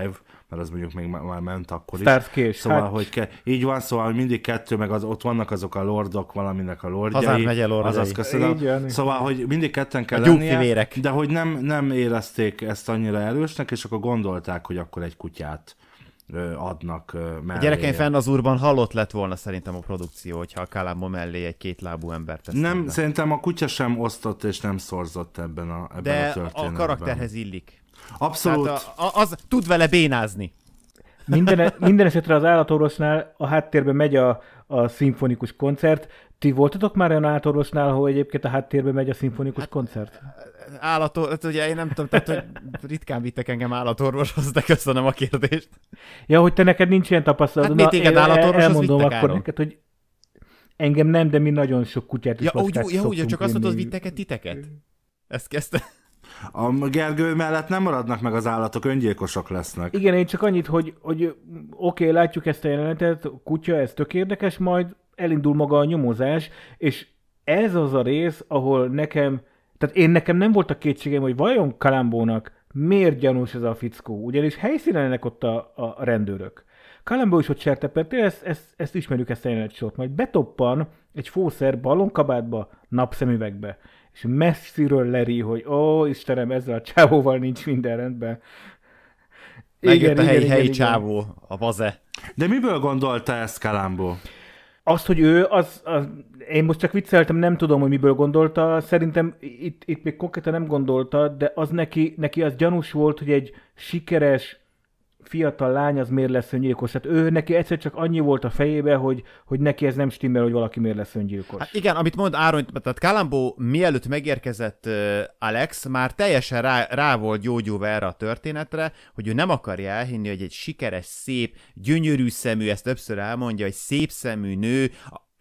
05, mert az mondjuk még már ment akkor is. kés, szóval, hát... hogy ke- így van, szóval hogy mindig kettő, meg az, ott vannak azok a lordok, valaminek a lordjai. Hazám megye Az Azaz, köszönöm. Így jön, szóval, hogy mindig ketten kell a lennie, vérek. de hogy nem, nem érezték ezt annyira erősnek, és akkor gondolták, hogy akkor egy kutyát adnak mellé. A gyerekeim fenn az urban halott lett volna szerintem a produkció, hogyha a Kalambó mellé egy kétlábú embert tesz. Nem, szerintem a kutya sem osztott és nem szorzott ebben a, ebben De a történetben. a karakterhez illik. Abszolút. Tehát a, a, az tud vele bénázni. Minden, minden esetre az állatorvosnál a háttérben megy a, a szimfonikus koncert. Ti voltatok már olyan állatorvosnál, hogy egyébként a háttérben megy a szimfonikus hát, koncert? Állator, hát ugye én nem tudom, tehát hogy ritkán vittek engem állatorvoshoz, de köszönöm a kérdést. Ja, hogy te neked nincs ilyen tapasztalatod. Hát mi téged e, állatorvoshoz Elmondom akkor áron. neked, hogy engem nem, de mi nagyon sok kutyát is ja, úgy, ja, úgy, csak azt mondod, hogy vittek titeket? Ezt kezdte. A Gergő mellett nem maradnak meg az állatok, öngyilkosok lesznek. Igen, én csak annyit, hogy, hogy oké, okay, látjuk ezt a jelenetet, kutya, ez tök érdekes, majd elindul maga a nyomozás, és ez az a rész, ahol nekem, tehát én nekem nem voltak kétségem, hogy vajon Kalambónak miért gyanús ez a fickó, ugyanis helyszínenek ott a, a rendőrök. Kalambó is ott sertepett, ezt, ezt, ezt ismerjük ezt a sort, majd betoppan egy fószer balonkabátba, napszemüvegbe és messziről leri, hogy ó, Istenem, ezzel a csávóval nincs minden rendben. Megjött igen, a helyi, igen, helyi igen, csávó, a vaze. De miből gondolta ezt Kalambó? Az, hogy ő, az, az, én most csak vicceltem, nem tudom, hogy miből gondolta. Szerintem itt, itt még konkrétan nem gondolta, de az neki, neki az gyanús volt, hogy egy sikeres fiatal lány az miért lesz öngyilkos. Tehát ő neki egyszer csak annyi volt a fejébe, hogy, hogy neki ez nem stimmel, hogy valaki miért lesz öngyilkos. Hát igen, amit mond Áron, tehát Kalambó mielőtt megérkezett Alex, már teljesen rá, rá volt gyógyulva erre a történetre, hogy ő nem akarja elhinni, hogy egy sikeres, szép, gyönyörű szemű, ezt többször elmondja, hogy szép szemű nő,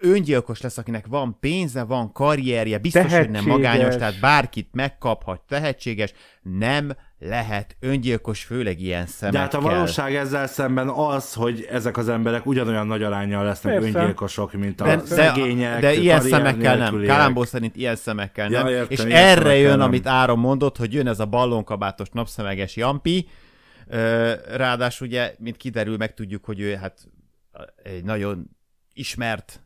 öngyilkos lesz, akinek van pénze, van karrierje, biztos, tehetséges. hogy nem magányos, tehát bárkit megkaphat, tehetséges, nem lehet öngyilkos, főleg ilyen szemekkel. De hát a valóság ezzel szemben az, hogy ezek az emberek ugyanolyan nagy arányjal lesznek Érszem. öngyilkosok, mint a de, szegények. De, de ilyen szemekkel nem. Kálámbó szerint ilyen szemekkel nem. Ja, értem, És erre jön, nem. amit Áron mondott, hogy jön ez a ballonkabátos napszemeges Jampi. Ráadásul ugye, mint kiderül, meg tudjuk, hogy ő hát egy nagyon ismert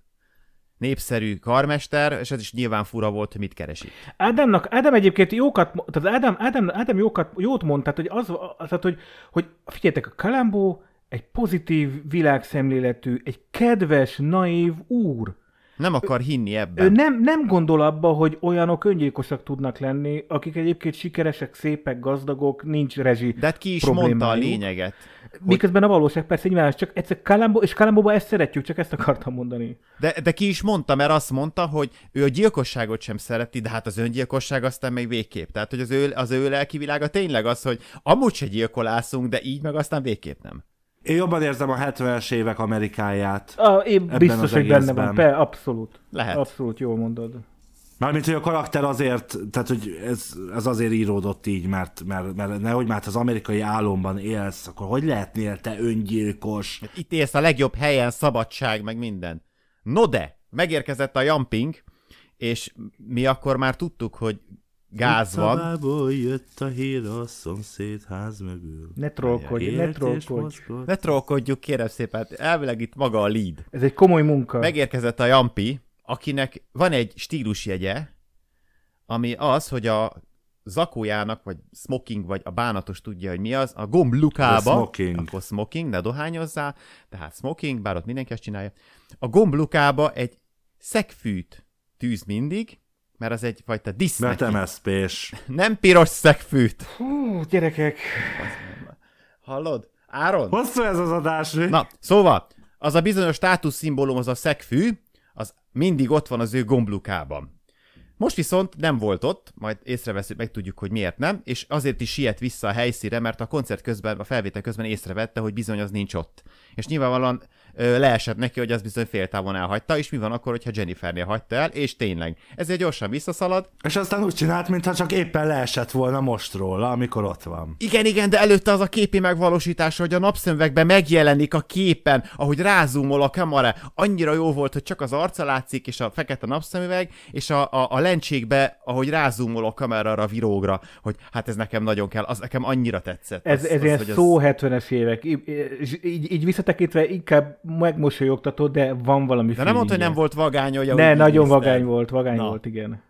népszerű karmester, és ez is nyilván fura volt, hogy mit keresik? Ádámnak, Ádám egyébként jókat, tehát Ádám, Ádám, Ádám jókat, jót mond, tehát hogy, az, tehát, hogy, hogy figyeljetek, a Kalambó egy pozitív világszemléletű, egy kedves, naív úr. Nem akar hinni ebben. Ő nem, nem gondol abba, hogy olyanok öngyilkosak tudnak lenni, akik egyébként sikeresek, szépek, gazdagok, nincs rezsi De hát ki is mondta a lényeget. Miközben a valóság persze nyilván, csak egyszer Kalambó, és Kalambóba ezt szeretjük, csak ezt akartam mondani. De, de ki is mondta, mert azt mondta, hogy ő a gyilkosságot sem szereti, de hát az öngyilkosság aztán még végképp. Tehát, hogy az ő, az ő lelki világa tényleg az, hogy amúgy se gyilkolászunk, de így meg aztán végképp nem. Én jobban érzem a 70-es évek Amerikáját. A, én biztos, hogy benne van. Pe, abszolút. Lehet. Abszolút jól mondod. Mármint, hogy a karakter azért, tehát hogy ez, ez azért íródott így, mert, mert, mert nehogy már az amerikai álomban élsz, akkor hogy lehetnél te öngyilkos? Itt élsz a legjobb helyen, szabadság, meg minden. No de, megérkezett a Jumping, és mi akkor már tudtuk, hogy gáz van. jött a hír a szomszéd ház mögül. Ne trollkodj, ne trollkodj. Ne trollkodjuk, kérem szépen. Elvileg itt maga a lead. Ez egy komoly munka. Megérkezett a Jampi, akinek van egy stílusjegye, ami az, hogy a zakójának, vagy smoking, vagy a bánatos tudja, hogy mi az, a gomb lukába, a smoking. akkor smoking, ne dohányozzál, tehát smoking, bár ott mindenki azt csinálja, a gomb lukába egy szegfűt tűz mindig, mert az egyfajta disznek. Mert mszp -s. Nem piros szegfűt. Hú, gyerekek. Hallod? Áron? Hosszú ez az adás, mi? Na, szóval, az a bizonyos státuszszimbólum, az a szegfű, az mindig ott van az ő gomblukában. Most viszont nem volt ott, majd észreveszünk, meg tudjuk, hogy miért nem, és azért is siet vissza a helyszíre, mert a koncert közben, a felvétel közben észrevette, hogy bizony az nincs ott. És nyilvánvalóan leesett neki, hogy az bizony féltávon elhagyta, és mi van akkor, hogyha Jennifernél hagyta el, és tényleg. Ezért gyorsan visszaszalad. És aztán úgy csinált, mintha csak éppen leesett volna most róla, amikor ott van. Igen, igen, de előtte az a képi megvalósítása, hogy a napszemvekben megjelenik a képen, ahogy rázumol a kamera, annyira jó volt, hogy csak az arca látszik, és a fekete napszemüveg, és a, a, a lencsékbe, ahogy rázumol a arra a virógra, hogy hát ez nekem nagyon kell, az nekem annyira tetszett. Ez, az, ez az, ilyen szó az... 70-es évek, így, így, így visszatekintve inkább megmosolyogtató, de van valami De nem mondta, hogy nem volt vagány, hogy Ne, nagyon nézted. vagány volt, vagány Na. volt, igen.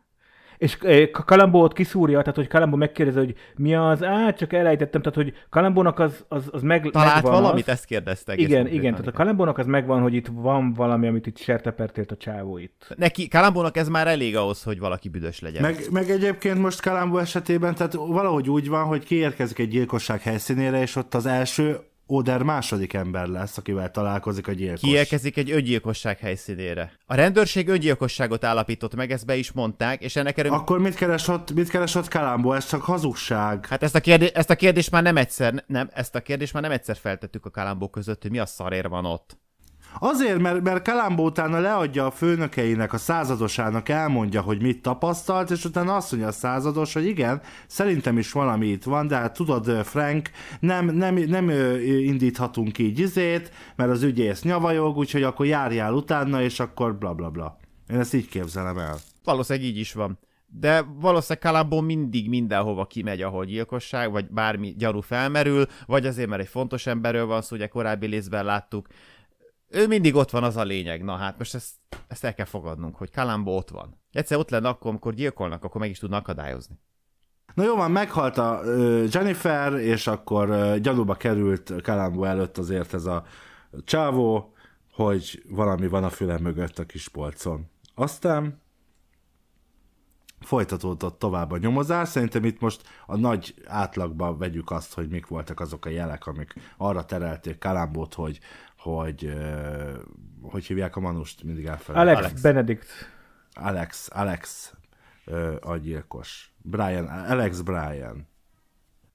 És eh, Kalambó ott kiszúrja, tehát hogy Kalambó megkérdezi, hogy mi az, á, csak elejtettem, tehát hogy Kalambónak az, az, az meg, Talált megvan valamit, az. ezt kérdezte. Igen, igen, tehát a Kalambónak az megvan, hogy itt van valami, amit itt sertepertélt a csávó itt. Neki, Kalambónak ez már elég ahhoz, hogy valaki büdös legyen. Meg, meg egyébként most Kalambó esetében, tehát valahogy úgy van, hogy kiérkezik egy gyilkosság helyszínére, és ott az első Oder második ember lesz, akivel találkozik a gyilkos. Kiérkezik egy öngyilkosság helyszínére. A rendőrség öngyilkosságot állapított meg, ezt be is mondták, és ennek erőm... Akkor mit keresett, mit keresett Kalambó? Ez csak hazugság. Hát ezt a, kérdé- ezt a kérdést már nem egyszer, nem, ezt a kérdést már nem egyszer feltettük a Kalambó között, hogy mi a szarér van ott. Azért, mert, mert Kalambó utána leadja a főnökeinek, a századosának, elmondja, hogy mit tapasztalt, és utána azt mondja a százados, hogy igen, szerintem is valami itt van, de hát tudod, eh, Frank, nem, nem, nem eh, indíthatunk így izét, mert az ügyész nyavajog, úgyhogy akkor járjál utána, és akkor bla bla bla. Én ezt így képzelem el. Valószínűleg így is van. De valószínűleg Kalambó mindig mindenhova kimegy, ahol gyilkosság, vagy bármi gyarú felmerül, vagy azért, mert egy fontos emberről van szó, ugye korábbi részben láttuk, ő mindig ott van, az a lényeg. Na hát most ezt, ezt el kell fogadnunk, hogy Kalambó ott van. Egyszer ott lenne akkor, amikor gyilkolnak, akkor meg is tudnak akadályozni. Na jó, van, meghalt a Jennifer, és akkor gyanúba került Kalambó előtt azért ez a csávó, hogy valami van a füle mögött a kis polcon. Aztán folytatódott tovább a nyomozás. Szerintem itt most a nagy átlagba vegyük azt, hogy mik voltak azok a jelek, amik arra terelték Kalambót, hogy, hogy hogy hívják a manust, mindig elfelejtem. Alex, Alex Benedict. Alex, Alex a gyilkos. Brian, Alex Brian.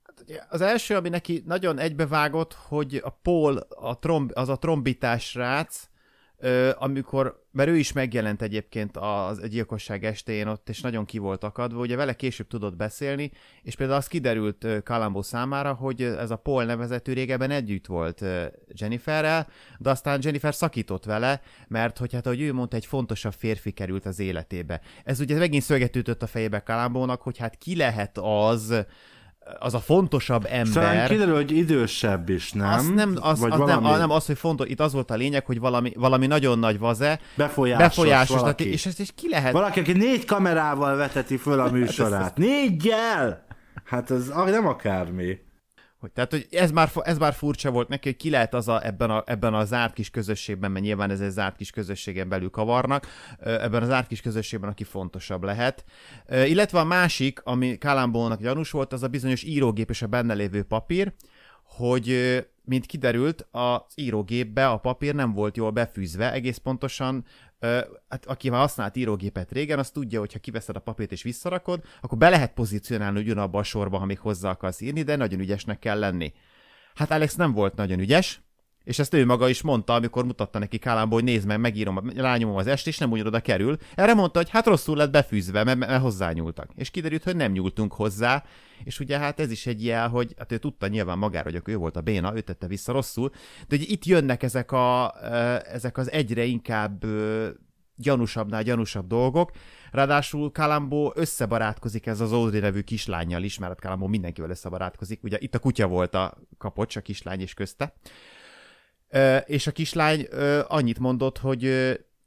Hát az első, ami neki nagyon egybevágott, hogy a Paul, a tromb, az a trombitás rác, amikor, mert ő is megjelent egyébként az gyilkosság estején ott, és nagyon ki volt akadva, ugye vele később tudott beszélni, és például az kiderült Kalambó számára, hogy ez a Paul nevezetű régebben együtt volt Jenniferrel, de aztán Jennifer szakított vele, mert hogy hát, ahogy ő mondta, egy fontosabb férfi került az életébe. Ez ugye megint szöget ütött a fejébe Kalambónak, hogy hát ki lehet az, az a fontosabb ember... Szóval kiderül, hogy idősebb is, nem? Az nem, az, Vagy az, valami... nem, ah, nem, az hogy fontos, itt az volt a lényeg, hogy valami, valami nagyon nagy vaze, befolyásos, befolyásos valaki. Tehát, és ezt is ki lehet... Valaki, aki négy kamerával veteti föl a hát műsorát. Négyel! Hát az ah, nem akármi. Hogy, tehát, hogy ez már, ez már furcsa volt neki, hogy ki lehet az a, ebben, a, ebben a zárt kis közösségben, mert nyilván ez egy zárt kis közösségen belül kavarnak, ebben a zárt kis közösségben, aki fontosabb lehet. Illetve a másik, ami Kalambónak gyanús volt, az a bizonyos írógép és a benne lévő papír, hogy mint kiderült, az írógépbe a papír nem volt jól befűzve, egész pontosan hát aki már használt írógépet régen, az tudja, hogy ha kiveszed a papírt és visszarakod, akkor be lehet pozícionálni ugyanabba a sorba, ha még hozzá akarsz írni, de nagyon ügyesnek kell lenni. Hát Alex nem volt nagyon ügyes, és ezt ő maga is mondta, amikor mutatta neki Kálámból, hogy nézd meg, megírom, rányomom az est, és nem úgy oda kerül. Erre mondta, hogy hát rosszul lett befűzve, mert, mert hozzányúltak. És kiderült, hogy nem nyúltunk hozzá, és ugye hát ez is egy jel, hogy hát ő tudta nyilván magára, hogy ő volt a béna, ő tette vissza rosszul, de ugye itt jönnek ezek, a, ezek az egyre inkább gyanúsabbnál gyanúsabb dolgok. Ráadásul Kalambó összebarátkozik ez az Audrey nevű kislányjal is, mert hát Kalambó mindenkivel összebarátkozik. Ugye itt a kutya volt a kapocs, a kislány és közte és a kislány annyit mondott, hogy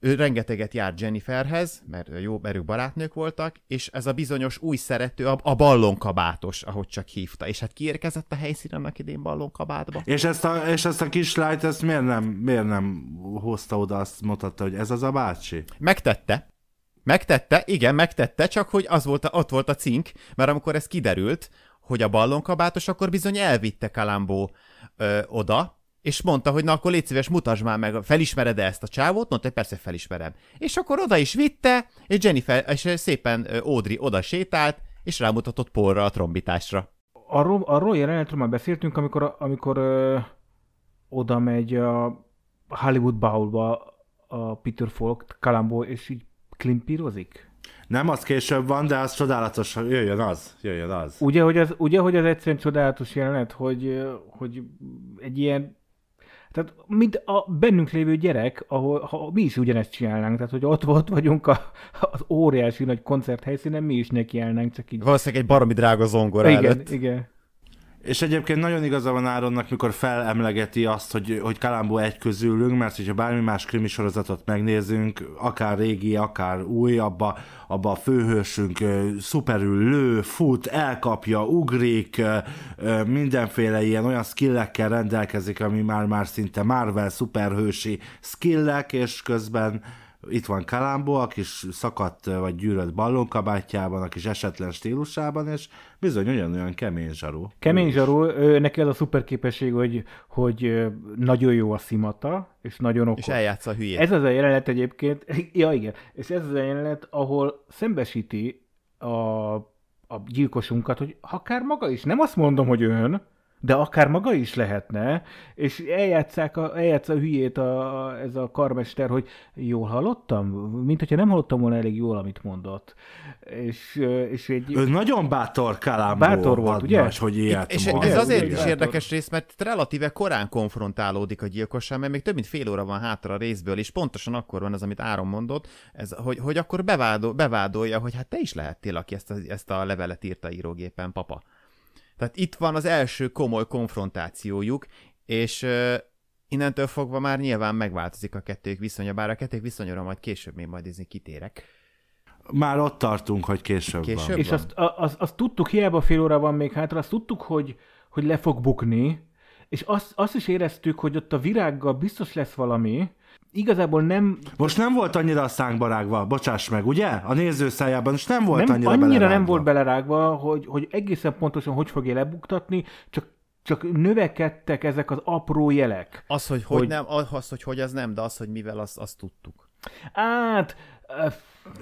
ő rengeteget járt Jenniferhez, mert jó erők barátnők voltak, és ez a bizonyos új szerető, a, a ballonkabátos, ahogy csak hívta. És hát kiérkezett a helyszínen annak idén ballonkabátba. És ezt a, és ezt a kislányt, ezt miért nem, miért nem hozta oda, azt mutatta, hogy ez az a bácsi? Megtette. Megtette, igen, megtette, csak hogy az volt a, ott volt a cink, mert amikor ez kiderült, hogy a ballonkabátos, akkor bizony elvitte Kalambó oda, és mondta, hogy na akkor légy szíves, mutasd már meg, felismered -e ezt a csávót? Mondta, hogy persze felismerem. És akkor oda is vitte, és Jennifer, és szépen Audrey oda sétált, és rámutatott Paulra a trombitásra. Arról, arról jelenetről már beszéltünk, amikor, amikor ö, oda megy a Hollywood Bowlba a Peter Falk Kalambó, és így klimpírozik? Nem, az később van, de az csodálatos, jöjjön az, jöjjön az. Ugye, hogy az, ugye, hogy az egyszerűen csodálatos jelenet, hogy, hogy egy ilyen tehát mint a bennünk lévő gyerek, ahol ha mi is ugyanezt csinálnánk, tehát hogy ott, ott vagyunk a, az óriási nagy helyszínen, mi is nekiállnánk, csak így. Valószínűleg egy baromi drága zongora igen, előtt. Igen, és egyébként nagyon igaza van Áronnak, mikor felemlegeti azt, hogy, hogy Kalambó egy közülünk, mert hogyha bármi más krimi sorozatot megnézünk, akár régi, akár új, abba, abba a főhősünk szuperül lő, fut, elkapja, ugrik, mindenféle ilyen olyan skillekkel rendelkezik, ami már-már szinte Marvel szuperhősi skillek, és közben itt van Kalambó, a kis szakadt eh, vagy gyűrött ballonkabátjában, a kis esetlen stílusában, és bizony olyan-olyan kemény zsarú. Kemény zsarú, neki az a szuper képesség, hogy, hogy nagyon jó a szimata, és nagyon okos. És eljátsz a hülyét. Ez az a jelenet egyébként, ja igen, és ez az a jelenet, ahol szembesíti a, a gyilkosunkat, hogy akár maga is, nem azt mondom, hogy ön, de akár maga is lehetne, és eljátszák a, eljátsz a hülyét a, a, ez a karmester, hogy jól hallottam, mint hogyha nem hallottam volna elég jól, amit mondott. És, és egy... Ő nagyon bátor kalámból. Bátor volt, adnás, ugye? hogy ilyet És mond. ez azért ugye? is érdekes rész, mert relatíve korán konfrontálódik a gyilkossal, mert még több mint fél óra van hátra a részből, és pontosan akkor van az amit Áron mondott, ez, hogy, hogy akkor bevádol, bevádolja, hogy hát te is lehettél, aki ezt a, ezt a levelet írta írógépen, papa. Tehát itt van az első komoly konfrontációjuk, és uh, innentől fogva már nyilván megváltozik a kettők viszonya, bár a kettők viszonyra majd később még majd nézni kitérek. Már ott tartunk, hogy később, később van. És azt, azt, azt tudtuk, hiába fél óra van még hátra, azt tudtuk, hogy, hogy le fog bukni, és azt, azt is éreztük, hogy ott a virággal biztos lesz valami, igazából nem... Most nem volt annyira a szánk barágva, bocsáss meg, ugye? A néző szájában most nem volt nem, annyira annyira belerágva. nem volt belerágva, hogy, hogy egészen pontosan hogy fogja lebuktatni, csak csak növekedtek ezek az apró jelek. Az, hogy hogy, hogy nem, az, hogy hogy az nem, de az, hogy mivel, azt az tudtuk. Hát,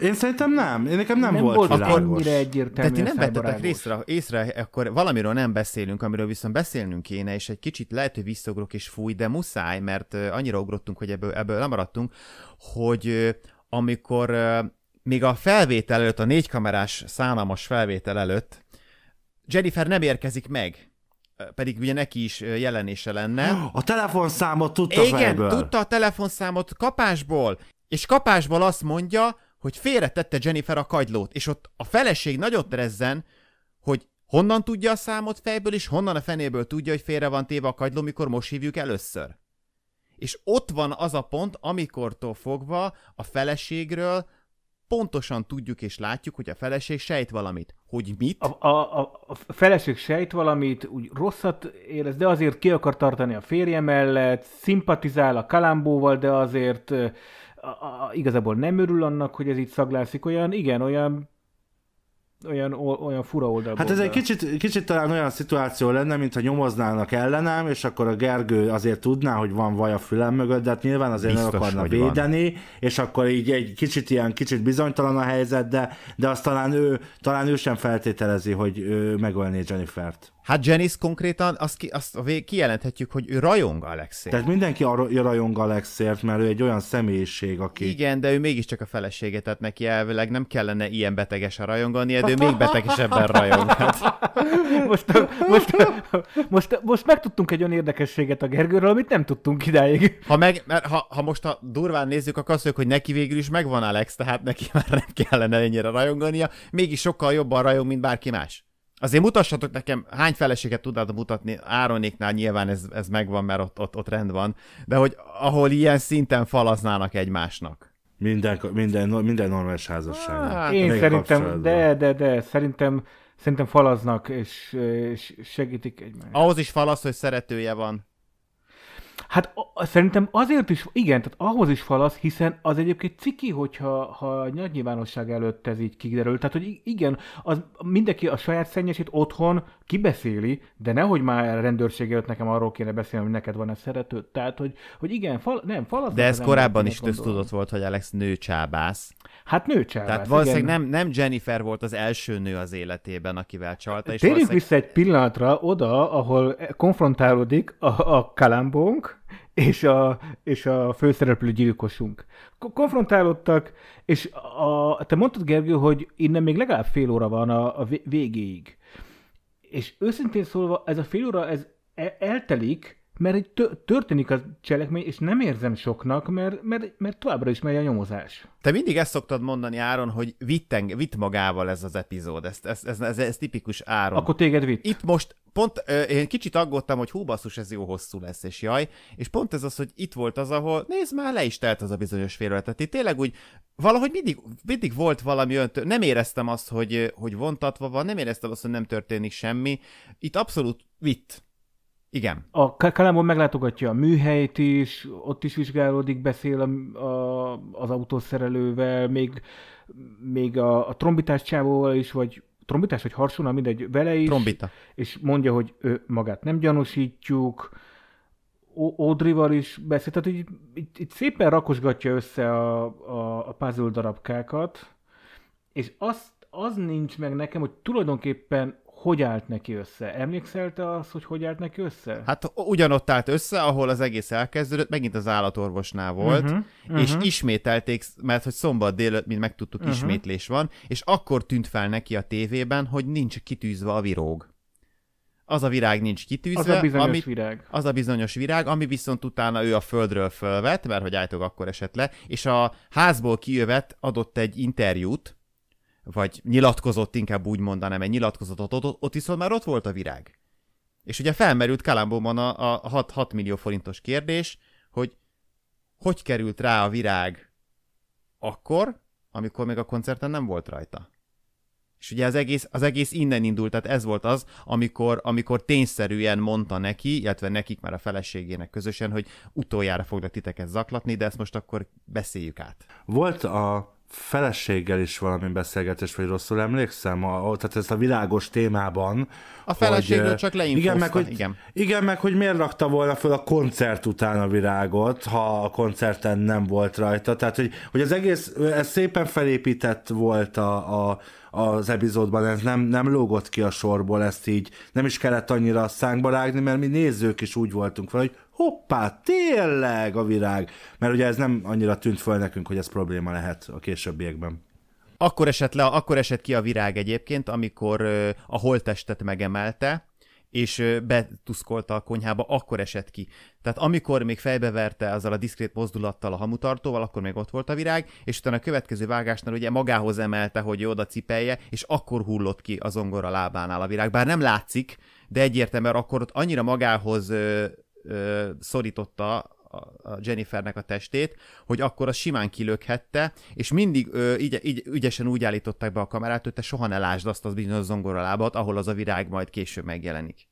én szerintem nem. Én nekem nem, nem volt, volt Akkor mire egyértelmű. De ti nem vettetek részre, észre, akkor valamiről nem beszélünk, amiről viszont beszélnünk kéne, és egy kicsit lehet, hogy visszogrok és fúj, de muszáj, mert annyira ugrottunk, hogy ebből, ebből lemaradtunk, hogy amikor még a felvétel előtt, a négykamerás szánalmas felvétel előtt Jennifer nem érkezik meg pedig ugye neki is jelenése lenne. A telefonszámot tudta Igen, fejből. tudta a telefonszámot kapásból, és kapásból azt mondja, hogy félretette Jennifer a kagylót, és ott a feleség nagyot rezzen, hogy honnan tudja a számot fejből, és honnan a fenéből tudja, hogy félre van téve a kagyló, mikor most hívjuk először. És ott van az a pont, amikortól fogva a feleségről pontosan tudjuk és látjuk, hogy a feleség sejt valamit. Hogy mit? A, a, a, a feleség sejt valamit, úgy rosszat érez, de azért ki akar tartani a férje mellett, szimpatizál a kalambóval, de azért a, a, igazából nem örül annak, hogy ez itt szaglászik, olyan, igen, olyan olyan, olyan fura oldalból. Hát ez egy kicsit, kicsit talán olyan szituáció lenne, mintha nyomoznának ellenem, és akkor a Gergő azért tudná, hogy van vaj a fülem mögött, de hát nyilván azért Biztos, nem akarna védeni, van. és akkor így egy kicsit ilyen, kicsit bizonytalan a helyzet, de, de azt talán ő, talán ő sem feltételezi, hogy megölné Jennifer-t. Hát Janice konkrétan, azt, ki, azt a kijelenthetjük, hogy ő rajong Alexért. Tehát mindenki arra rajong Alexért, mert ő egy olyan személyiség, aki... Igen, de ő mégiscsak a felesége, tehát neki elvileg nem kellene ilyen beteges a rajongani, de ő még betegesebben rajong. Hát. most, most, most, most megtudtunk egy olyan érdekességet a Gergőről, amit nem tudtunk idáig. Ha, meg, mert ha, ha most a durván nézzük, akkor azt mondjuk, hogy neki végül is megvan Alex, tehát neki már nem kellene ennyire rajongania, mégis sokkal jobban rajong, mint bárki más. Azért mutassatok nekem, hány feleséget tudnátok mutatni, Áronéknál nyilván ez, ez megvan, mert ott, ott, ott rend van, de hogy ahol ilyen szinten falaznának egymásnak. Minden, minden, minden normális házasság. Hát, én szerintem, de, de, de, szerintem, szerintem falaznak, és, és segítik egymást. Ahhoz is falasz, hogy szeretője van. Hát a, szerintem azért is, igen, tehát ahhoz is falasz, hiszen az egyébként ciki, hogyha ha nagy nyilvánosság előtt ez így kiderül. Tehát, hogy igen, az mindenki a saját szennyesét otthon kibeszéli, de nehogy már a rendőrség előtt nekem arról kéne beszélni, hogy neked van-e szerető, Tehát, hogy, hogy igen, fal, nem, falasz. De ez korábban is köztudott volt, hogy Alex nő csábász. Hát nő csalvált, Tehát valószínűleg nem, nem Jennifer volt az első nő az életében, akivel csalta. Térjünk valószínűleg... vissza egy pillanatra oda, ahol konfrontálódik a, a kalambónk és a, és a főszereplő gyilkosunk. Konfrontálódtak, és a, te mondtad, Gergő, hogy innen még legalább fél óra van a, a végéig. És őszintén szólva, ez a fél óra, ez e- eltelik, mert egy történik a cselekmény, és nem érzem soknak, mert, mert, mert továbbra is megy a nyomozás. Te mindig ezt szoktad mondani, Áron, hogy vitt, vitt magával ez az epizód, ez, ez, ez, ez, ez tipikus Áron. Akkor téged vitt. Itt most pont ö, én kicsit aggódtam, hogy hú, basszus, ez jó hosszú lesz, és jaj, és pont ez az, hogy itt volt az, ahol nézd már, le is telt az a bizonyos félre, Tehát itt tényleg úgy valahogy mindig, mindig volt valami olyan, tör... nem éreztem azt, hogy, hogy vontatva van, nem éreztem azt, hogy nem történik semmi. Itt abszolút vitt igen. A Kalamon meglátogatja a műhelyt is, ott is vizsgálódik, beszél a, a, az autószerelővel, még, még a, a trombitás csávóval is, vagy trombitás, vagy harsona, mindegy, vele is. Trombita. És mondja, hogy ő magát nem gyanúsítjuk, Audrey-val is beszél, tehát így, így, így szépen rakosgatja össze a, a, a puzzle darabkákat, és azt, az nincs meg nekem, hogy tulajdonképpen hogy állt neki össze? Emlékszel te azt, hogy hogy állt neki össze? Hát ugyanott állt össze, ahol az egész elkezdődött, megint az állatorvosnál volt, uh-huh, uh-huh. és mhm. ismételték, mert hogy szombat délután, mint megtudtuk, uh-huh. ismétlés van, és akkor tűnt fel neki a tévében, hogy nincs kitűzve a virág. Az a virág nincs kitűzve. Az a bizonyos ami, virág. Az a bizonyos virág, ami viszont utána ő a földről fölvet, mert hogy álltok akkor esett le, és a házból kijövett, adott egy interjút, vagy nyilatkozott, inkább úgy mondanám, egy nyilatkozatot, ott, ott viszont már ott volt a virág. És ugye felmerült Kalambóban a, a 6, 6 millió forintos kérdés, hogy hogy került rá a virág akkor, amikor még a koncerten nem volt rajta. És ugye az egész, az egész innen indult, tehát ez volt az, amikor, amikor tényszerűen mondta neki, illetve nekik már a feleségének közösen, hogy utoljára foglak titeket zaklatni, de ezt most akkor beszéljük át. Volt a feleséggel is valami beszélgetés, vagy rosszul emlékszem, a, tehát ezt a világos témában. A feleségről hogy, csak igen meg, hogy, igen. igen, meg hogy miért rakta volna föl a koncert után a virágot, ha a koncerten nem volt rajta. Tehát, hogy, hogy az egész, ez szépen felépített volt a, a az epizódban, ez nem, nem lógott ki a sorból, ezt így nem is kellett annyira a szánkba rágni, mert mi nézők is úgy voltunk fel, hogy hoppá, tényleg a virág. Mert ugye ez nem annyira tűnt föl nekünk, hogy ez probléma lehet a későbbiekben. Akkor esett, le, akkor esett ki a virág egyébként, amikor a holttestet megemelte, és betuszkolta a konyhába, akkor esett ki. Tehát amikor még fejbeverte azzal a diszkrét mozdulattal a hamutartóval, akkor még ott volt a virág, és utána a következő vágásnál ugye magához emelte, hogy oda cipelje, és akkor hullott ki a ongora lábánál a virág. Bár nem látszik, de egyértelműen akkor ott annyira magához ö, szorította a Jennifernek a testét, hogy akkor a simán kilökhette, és mindig ö, így, így, ügyesen úgy állították be a kamerát, hogy te soha ne lásd azt az bizonyos zongoralábat, ahol az a virág majd később megjelenik.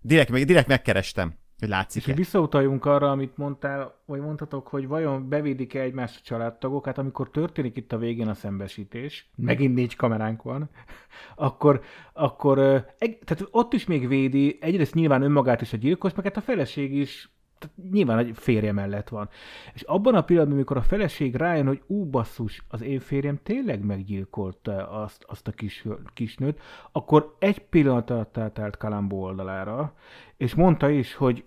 Direkt, direkt megkerestem. Látszik. És hogy visszautaljunk arra, amit mondtál, vagy mondhatok, hogy vajon bevédik-e egymást a családtagok, hát amikor történik itt a végén a szembesítés, megint négy kameránk van, akkor, akkor egy, tehát ott is még védi egyrészt nyilván önmagát is a gyilkos, meg hát a feleség is tehát nyilván egy férje mellett van. És abban a pillanatban, amikor a feleség rájön, hogy ú, basszus, az én férjem tényleg meggyilkolta azt, azt a kis, kisnőt, akkor egy pillanat alatt állt Kalambó oldalára, és mondta is, hogy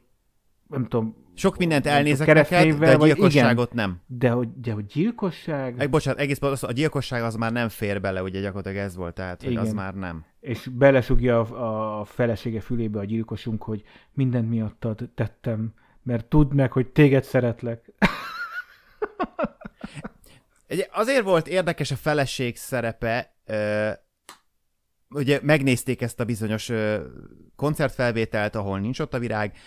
nem tudom... Sok mindent elnézek neked, de a gyilkosságot igen, nem. De hogy, de hogy gyilkosság... Egy, bocsánat, egész az, a gyilkosság az már nem fér bele, ugye gyakorlatilag ez volt, tehát igen. hogy az már nem. És belesugja a, a felesége fülébe a gyilkosunk, hogy mindent miattad tettem, mert tudd meg, hogy téged szeretlek. Egy, azért volt érdekes a feleség szerepe, ugye megnézték ezt a bizonyos koncertfelvételt, ahol nincs ott a virág,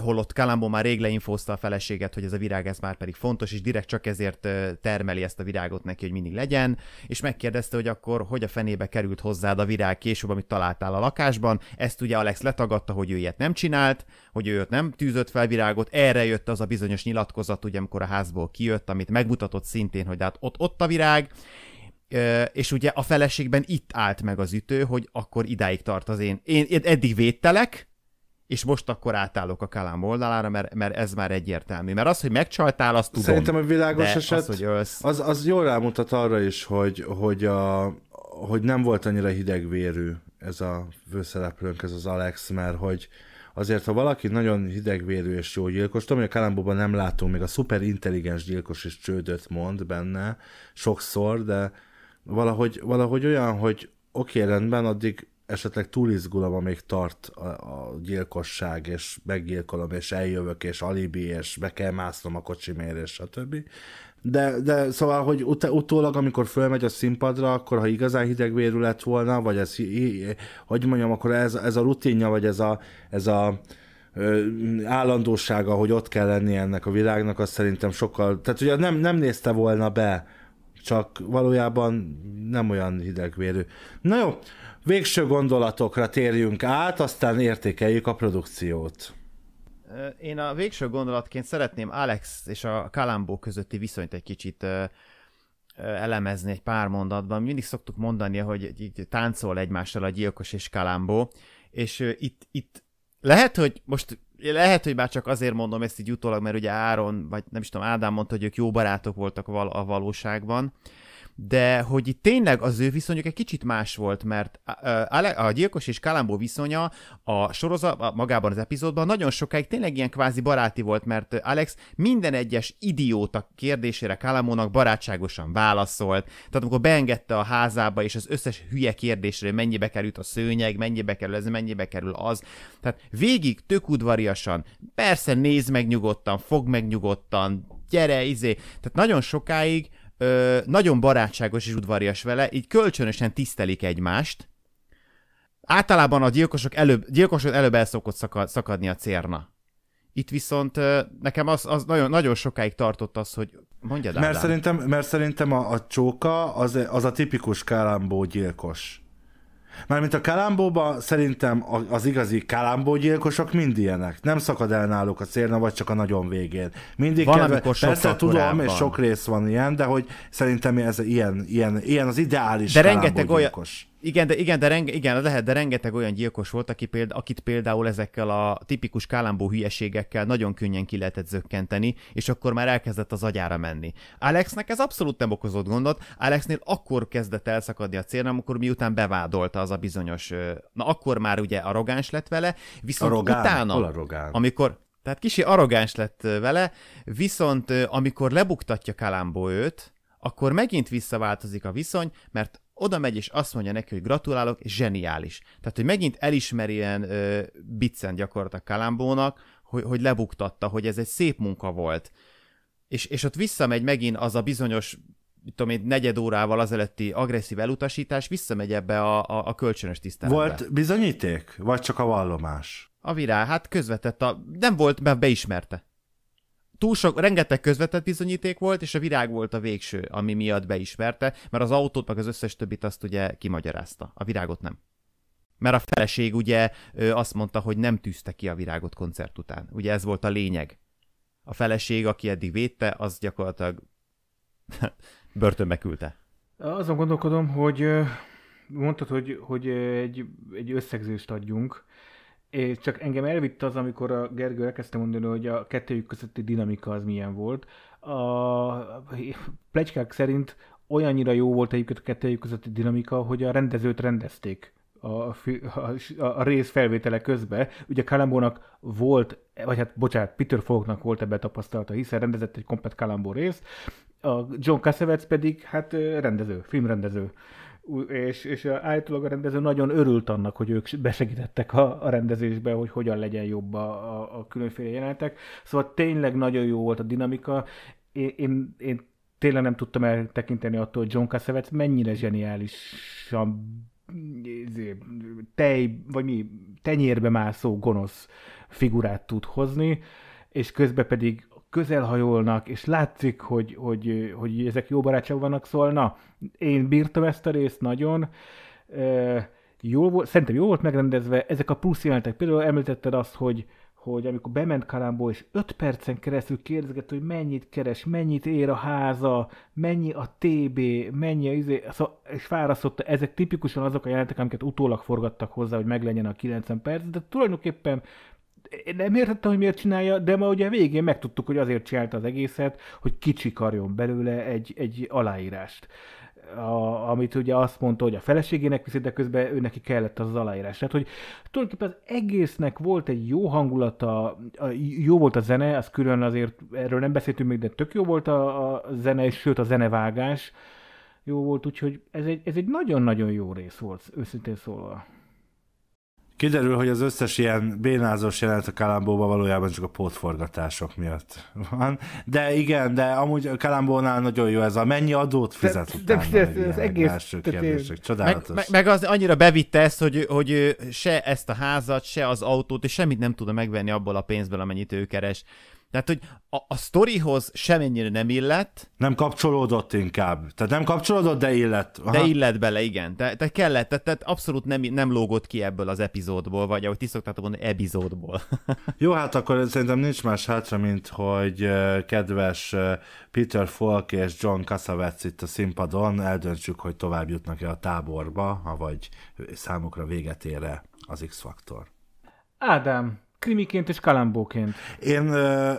holott Kalambó már rég leinfózta a feleséget, hogy ez a virág ez már pedig fontos, és direkt csak ezért termeli ezt a virágot neki, hogy mindig legyen, és megkérdezte, hogy akkor hogy a fenébe került hozzád a virág később, amit találtál a lakásban. Ezt ugye Alex letagadta, hogy ő ilyet nem csinált, hogy ő ott nem tűzött fel virágot, erre jött az a bizonyos nyilatkozat, ugye amikor a házból kijött, amit megmutatott szintén, hogy hát ott, ott a virág, és ugye a feleségben itt állt meg az ütő, hogy akkor idáig tart az én. Én, eddig védtelek, és most akkor átállok a Kalám oldalára, mert, mert ez már egyértelmű. Mert az, hogy megcsaltál, azt tudom. Szerintem a világos eset, az, hogy ölsz... az, az jól rámutat arra is, hogy, hogy, a, hogy nem volt annyira hidegvérű ez a főszereplőnk, ez az Alex, mert hogy azért, ha valaki nagyon hidegvérű és jó gyilkos, tudom, hogy a Kalambóban nem látunk még a szuper intelligens gyilkos és csődöt mond benne sokszor, de valahogy, valahogy olyan, hogy oké, okay, rendben, addig esetleg túl izgulom, amíg tart a, a gyilkosság, és meggyilkolom, és eljövök, és alibi, és be kell másznom a kocsimér, és stb. De, de szóval, hogy ut- utólag, amikor fölmegy a színpadra, akkor ha igazán hidegvérű lett volna, vagy ez, hogy mondjam, akkor ez, ez a rutinja, vagy ez a, ez a ö, állandósága, hogy ott kell lenni ennek a világnak, az szerintem sokkal, tehát ugye nem, nem nézte volna be, csak valójában nem olyan hidegvérű. Na jó, végső gondolatokra térjünk át, aztán értékeljük a produkciót. Én a végső gondolatként szeretném Alex és a Kalambó közötti viszonyt egy kicsit elemezni egy pár mondatban. Mindig szoktuk mondani, hogy táncol egymással a gyilkos és Kalambó, és itt, itt lehet, hogy most lehet, hogy már csak azért mondom ezt így utólag, mert ugye Áron, vagy nem is tudom, Ádám mondta, hogy ők jó barátok voltak a valóságban, de hogy itt tényleg az ő viszonyuk egy kicsit más volt, mert a gyilkos és Kalambó viszonya a sorozat, magában az epizódban nagyon sokáig tényleg ilyen kvázi baráti volt, mert Alex minden egyes idióta kérdésére Kalambónak barátságosan válaszolt. Tehát amikor beengedte a házába, és az összes hülye kérdésre, mennyibe került a szőnyeg, mennyibe kerül ez, mennyibe kerül az. Tehát végig tök udvariasan, persze nézd meg nyugodtan, fog meg nyugodtan, gyere, izé. Tehát nagyon sokáig ö, nagyon barátságos és udvarias vele, így kölcsönösen tisztelik egymást. Általában a gyilkosok előbb, gyilkosok előbb el szokott szakad, szakadni a cérna. Itt viszont ö, nekem az, az nagyon, nagyon sokáig tartott az, hogy mondjad Mert Ádám. szerintem, mert szerintem a, a csóka az, az a tipikus kálámbó gyilkos. Mármint a Kalambóban szerintem az igazi Kalambó gyilkosok mind ilyenek. Nem szakad el náluk a szélna, vagy csak a nagyon végén. Mindig van, kedve... Persze tudom, korábban. és sok rész van ilyen, de hogy szerintem ez ilyen, ilyen, ilyen az ideális de rengeteg olyan, igen, de, igen, de renge, igen, lehet, de rengeteg olyan gyilkos volt, aki példa, akit például ezekkel a tipikus kálámbó hülyeségekkel nagyon könnyen ki lehetett zökkenteni, és akkor már elkezdett az agyára menni. Alexnek ez abszolút nem okozott gondot, Alexnél akkor kezdett elszakadni a célnám, amikor miután bevádolta az a bizonyos, na akkor már ugye arrogáns lett vele, viszont arrogán, utána, arrogán. amikor, tehát kicsi arrogáns lett vele, viszont amikor lebuktatja Kalambó őt, akkor megint visszaváltozik a viszony, mert oda megy és azt mondja neki, hogy gratulálok, zseniális. Tehát, hogy megint elismeri ilyen ö, biccen gyakorlatilag Kalambónak, hogy, hogy lebuktatta, hogy ez egy szép munka volt. És, és ott visszamegy megint az a bizonyos tudom én, negyed órával azelőtti agresszív elutasítás visszamegy ebbe a, a, a kölcsönös tisztelembe. Volt bizonyíték? Vagy csak a vallomás? A virág, hát közvetett a... Nem volt, mert beismerte túl sok, rengeteg közvetett bizonyíték volt, és a virág volt a végső, ami miatt beismerte, mert az autót, meg az összes többit azt ugye kimagyarázta. A virágot nem. Mert a feleség ugye ő azt mondta, hogy nem tűzte ki a virágot koncert után. Ugye ez volt a lényeg. A feleség, aki eddig védte, az gyakorlatilag börtönbe küldte. Azon gondolkodom, hogy mondtad, hogy, hogy egy, egy összegzést adjunk, és csak engem elvitt az, amikor a Gergő elkezdte mondani, hogy a kettőjük közötti dinamika az milyen volt. A plecskák szerint olyannyira jó volt egyébként a kettőjük közötti dinamika, hogy a rendezőt rendezték a, a, a rész felvétele közben. Ugye Kalambónak volt, vagy hát bocsánat, Peter Falknak volt ebbe tapasztalata, hiszen rendezett egy komplet Kalambó részt, a John Cassavetes pedig hát rendező, filmrendező és, és állítólag a rendező nagyon örült annak, hogy ők besegítettek a, a rendezésbe, hogy hogyan legyen jobb a, a, a különféle jelenetek. Szóval tényleg nagyon jó volt a dinamika. Én, én, én tényleg nem tudtam eltekinteni attól, hogy John Cassavet mennyire zseniálisan izé, tej, vagy mi, tenyérbe mászó gonosz figurát tud hozni, és közben pedig közelhajolnak, és látszik, hogy, hogy, hogy ezek jó barátságban vannak, szóval na, én bírtam ezt a részt nagyon, jó volt, szerintem jó volt megrendezve, ezek a plusz jelentek például említetted azt, hogy, hogy amikor bement Kalambó, és 5 percen keresztül kérdezett, hogy mennyit keres, mennyit ér a háza, mennyi a TB, mennyi a izé, szóval, és fárasztotta, ezek tipikusan azok a jelentek, amiket utólag forgattak hozzá, hogy meglenjen a 90 perc, de tulajdonképpen én nem értettem, hogy miért csinálja, de ma ugye végén megtudtuk, hogy azért csinálta az egészet, hogy kicsikarjon belőle egy, egy aláírást. A, amit ugye azt mondta, hogy a feleségének viszi, de közben ő neki kellett az, az aláírás. Tehát, hogy tulajdonképpen az egésznek volt egy jó hangulata, jó volt a zene, az külön azért, erről nem beszéltünk még, de tök jó volt a, a zene, és sőt a zenevágás jó volt, úgyhogy ez egy, ez egy nagyon-nagyon jó rész volt, őszintén szólva. Kiderül, hogy az összes ilyen bénázós jelent a Kalambóban valójában csak a pótforgatások miatt van. De igen, de amúgy Kalambónál nagyon jó ez a mennyi adót fizet de, utána. De, de, az egész első kérdések, csodálatos. Meg, meg, meg az annyira bevitte ezt, hogy, hogy se ezt a házat, se az autót, és semmit nem tudna megvenni abból a pénzből, amennyit ő keres. Tehát, hogy a, a sztorihoz semennyire nem illett. Nem kapcsolódott inkább. Tehát nem kapcsolódott, de illett. Aha. De illett bele, igen. Te, te kellett, tehát, te abszolút nem, nem lógott ki ebből az epizódból, vagy ahogy ti szoktátok mondani, epizódból. Jó, hát akkor szerintem nincs más hátra, mint hogy kedves Peter Falk és John Cassavetes itt a színpadon eldöntsük, hogy tovább jutnak-e a táborba, vagy számukra véget ér az X-faktor. Ádám, krimiként és kalambóként. Én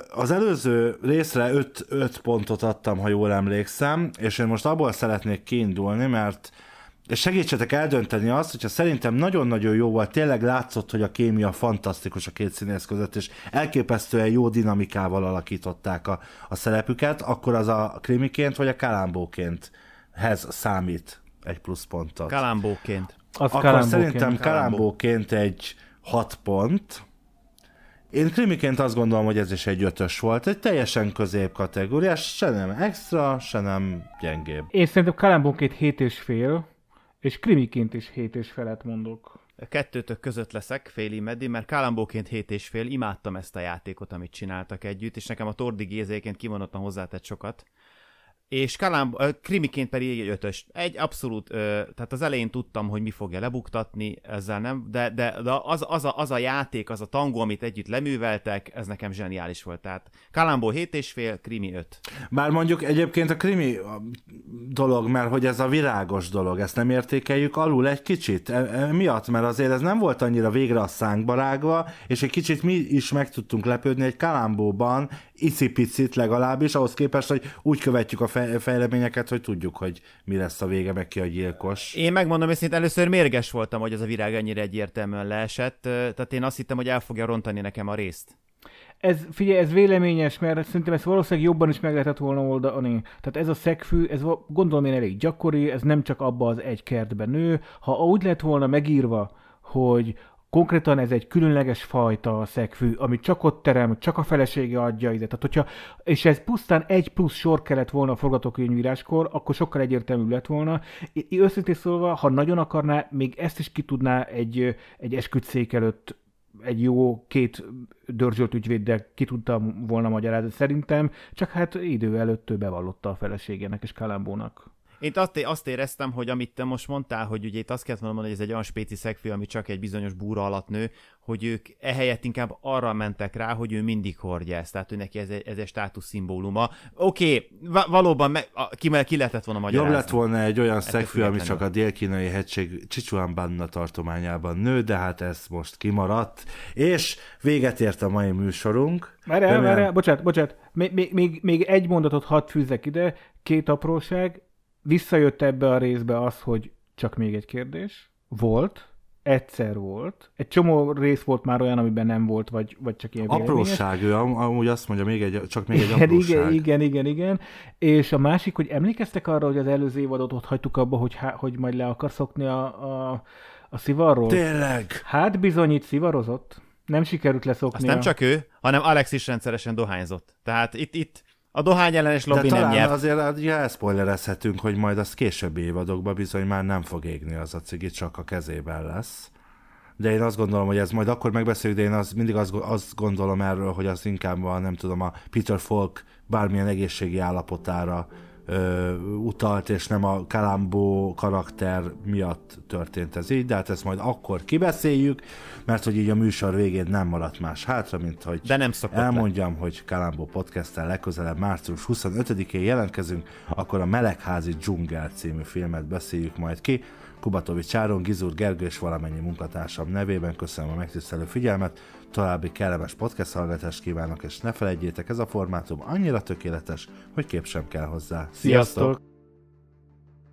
az előző részre 5, pontot adtam, ha jól emlékszem, és én most abból szeretnék kiindulni, mert és segítsetek eldönteni azt, hogyha szerintem nagyon-nagyon jó volt, tényleg látszott, hogy a kémia fantasztikus a két színész között, és elképesztően jó dinamikával alakították a, a szerepüket, akkor az a krimiként vagy a kalambóként hez számít egy plusz pontot. Kalambóként. Az akkor kalambóként. szerintem kalambóként egy hat pont, én krimiként azt gondolom, hogy ez is egy ötös volt. Egy teljesen közép kategóriás, se nem extra, se nem gyengébb. Én szerintem Kalambunkét 7 és fél, és krimiként is 7 és felet mondok. Kettőtök között leszek, féli meddi, mert Kalambóként 7 és fél, imádtam ezt a játékot, amit csináltak együtt, és nekem a Tordi Gézéként kimondottan hozzátett sokat és Kalám, krimiként pedig egy ötös. Egy abszolút, tehát az elején tudtam, hogy mi fogja lebuktatni, ezzel nem, de, de, de az, az, a, az a játék, az a tangó, amit együtt leműveltek, ez nekem zseniális volt. Tehát és fél, krimi 5. Bár mondjuk egyébként a krimi dolog, mert hogy ez a virágos dolog, ezt nem értékeljük alul egy kicsit, e, e, miatt, mert azért ez nem volt annyira végre a szánkba rágva, és egy kicsit mi is meg tudtunk lepődni egy Kalambóban icipicit legalábbis, ahhoz képest, hogy úgy követjük a fejleményeket, hogy tudjuk, hogy mi lesz a vége, meg ki a gyilkos. Én megmondom őszintén, először mérges voltam, hogy ez a virág ennyire egyértelműen leesett, tehát én azt hittem, hogy el fogja rontani nekem a részt ez, figyelj, ez véleményes, mert szerintem ezt valószínűleg jobban is meg lehetett volna oldani. Tehát ez a szegfű, ez gondolom én elég gyakori, ez nem csak abba az egy kertben nő. Ha úgy lett volna megírva, hogy Konkrétan ez egy különleges fajta szekvő, szegfű, amit csak ott terem, csak a felesége adja ide. Tehát, hogyha, és ez pusztán egy plusz sor kellett volna a forgatókönyvíráskor, akkor sokkal egyértelmű lett volna. Én őszintén szólva, ha nagyon akarná, még ezt is ki tudná egy, egy eskütszék előtt egy jó két dörzsölt ügyvéddel ki tudtam volna magyarázni szerintem, csak hát idő előtt ő bevallotta a feleségének és Kalambónak. Én azt, azt éreztem, hogy amit te most mondtál, hogy ugye itt azt kellett mondanom, hogy ez egy olyan spéci szegfő, ami csak egy bizonyos búra alatt nő, hogy ők ehelyett inkább arra mentek rá, hogy ő mindig hordja ezt, tehát ő neki ez, ez egy státusz szimbóluma. Oké, okay, valóban me, a, ki, ki lehetett volna magyarázni. Jobb lett volna egy olyan szegfő, ami csak a dél-kínai hegység Csicsuánbanna tartományában nő, de hát ez most kimaradt. És véget ért a mai műsorunk. Várjál, várjál, bocsánat, bocsánat. Még, még, még egy mondatot hadd fűzzek ide, két apróság visszajött ebbe a részbe az, hogy csak még egy kérdés. Volt, egyszer volt. Egy csomó rész volt már olyan, amiben nem volt, vagy, vagy csak ilyen Apróság, ő am- amúgy azt mondja, még egy, csak még egy apróság. Igen, igen, igen, igen. És a másik, hogy emlékeztek arra, hogy az előző évadot ott hagytuk abba, hogy, há- hogy majd le akar szokni a, a, a szivarról? Tényleg? Hát bizony, itt szivarozott. Nem sikerült leszokni. Azt nem csak ő, hanem Alex is rendszeresen dohányzott. Tehát itt, itt a dohány ellenes lobby De nem talán nyert. azért hát, elszpoilerezhetünk, hogy majd az későbbi évadokban bizony már nem fog égni az a cigi, csak a kezében lesz. De én azt gondolom, hogy ez majd akkor megbeszéljük, de én az, mindig azt, azt gondolom erről, hogy az inkább a, nem tudom, a Peter Falk bármilyen egészségi állapotára ö, utalt, és nem a Kalambó karakter miatt történt ez így, de hát ezt majd akkor kibeszéljük, mert hogy így a műsor végén nem maradt más hátra, mint hogy de nem elmondjam, le. hogy Kalambó podcasttel legközelebb március 25-én jelentkezünk, akkor a Melegházi dzsungel című filmet beszéljük majd ki. Kubatovics Áron, Gizur Gergő és valamennyi munkatársam nevében köszönöm a megtisztelő figyelmet, További kellemes podcast hallgatást kívánok, és ne felejtjétek, ez a formátum annyira tökéletes, hogy kép sem kell hozzá. Sziasztok! Sziasztok!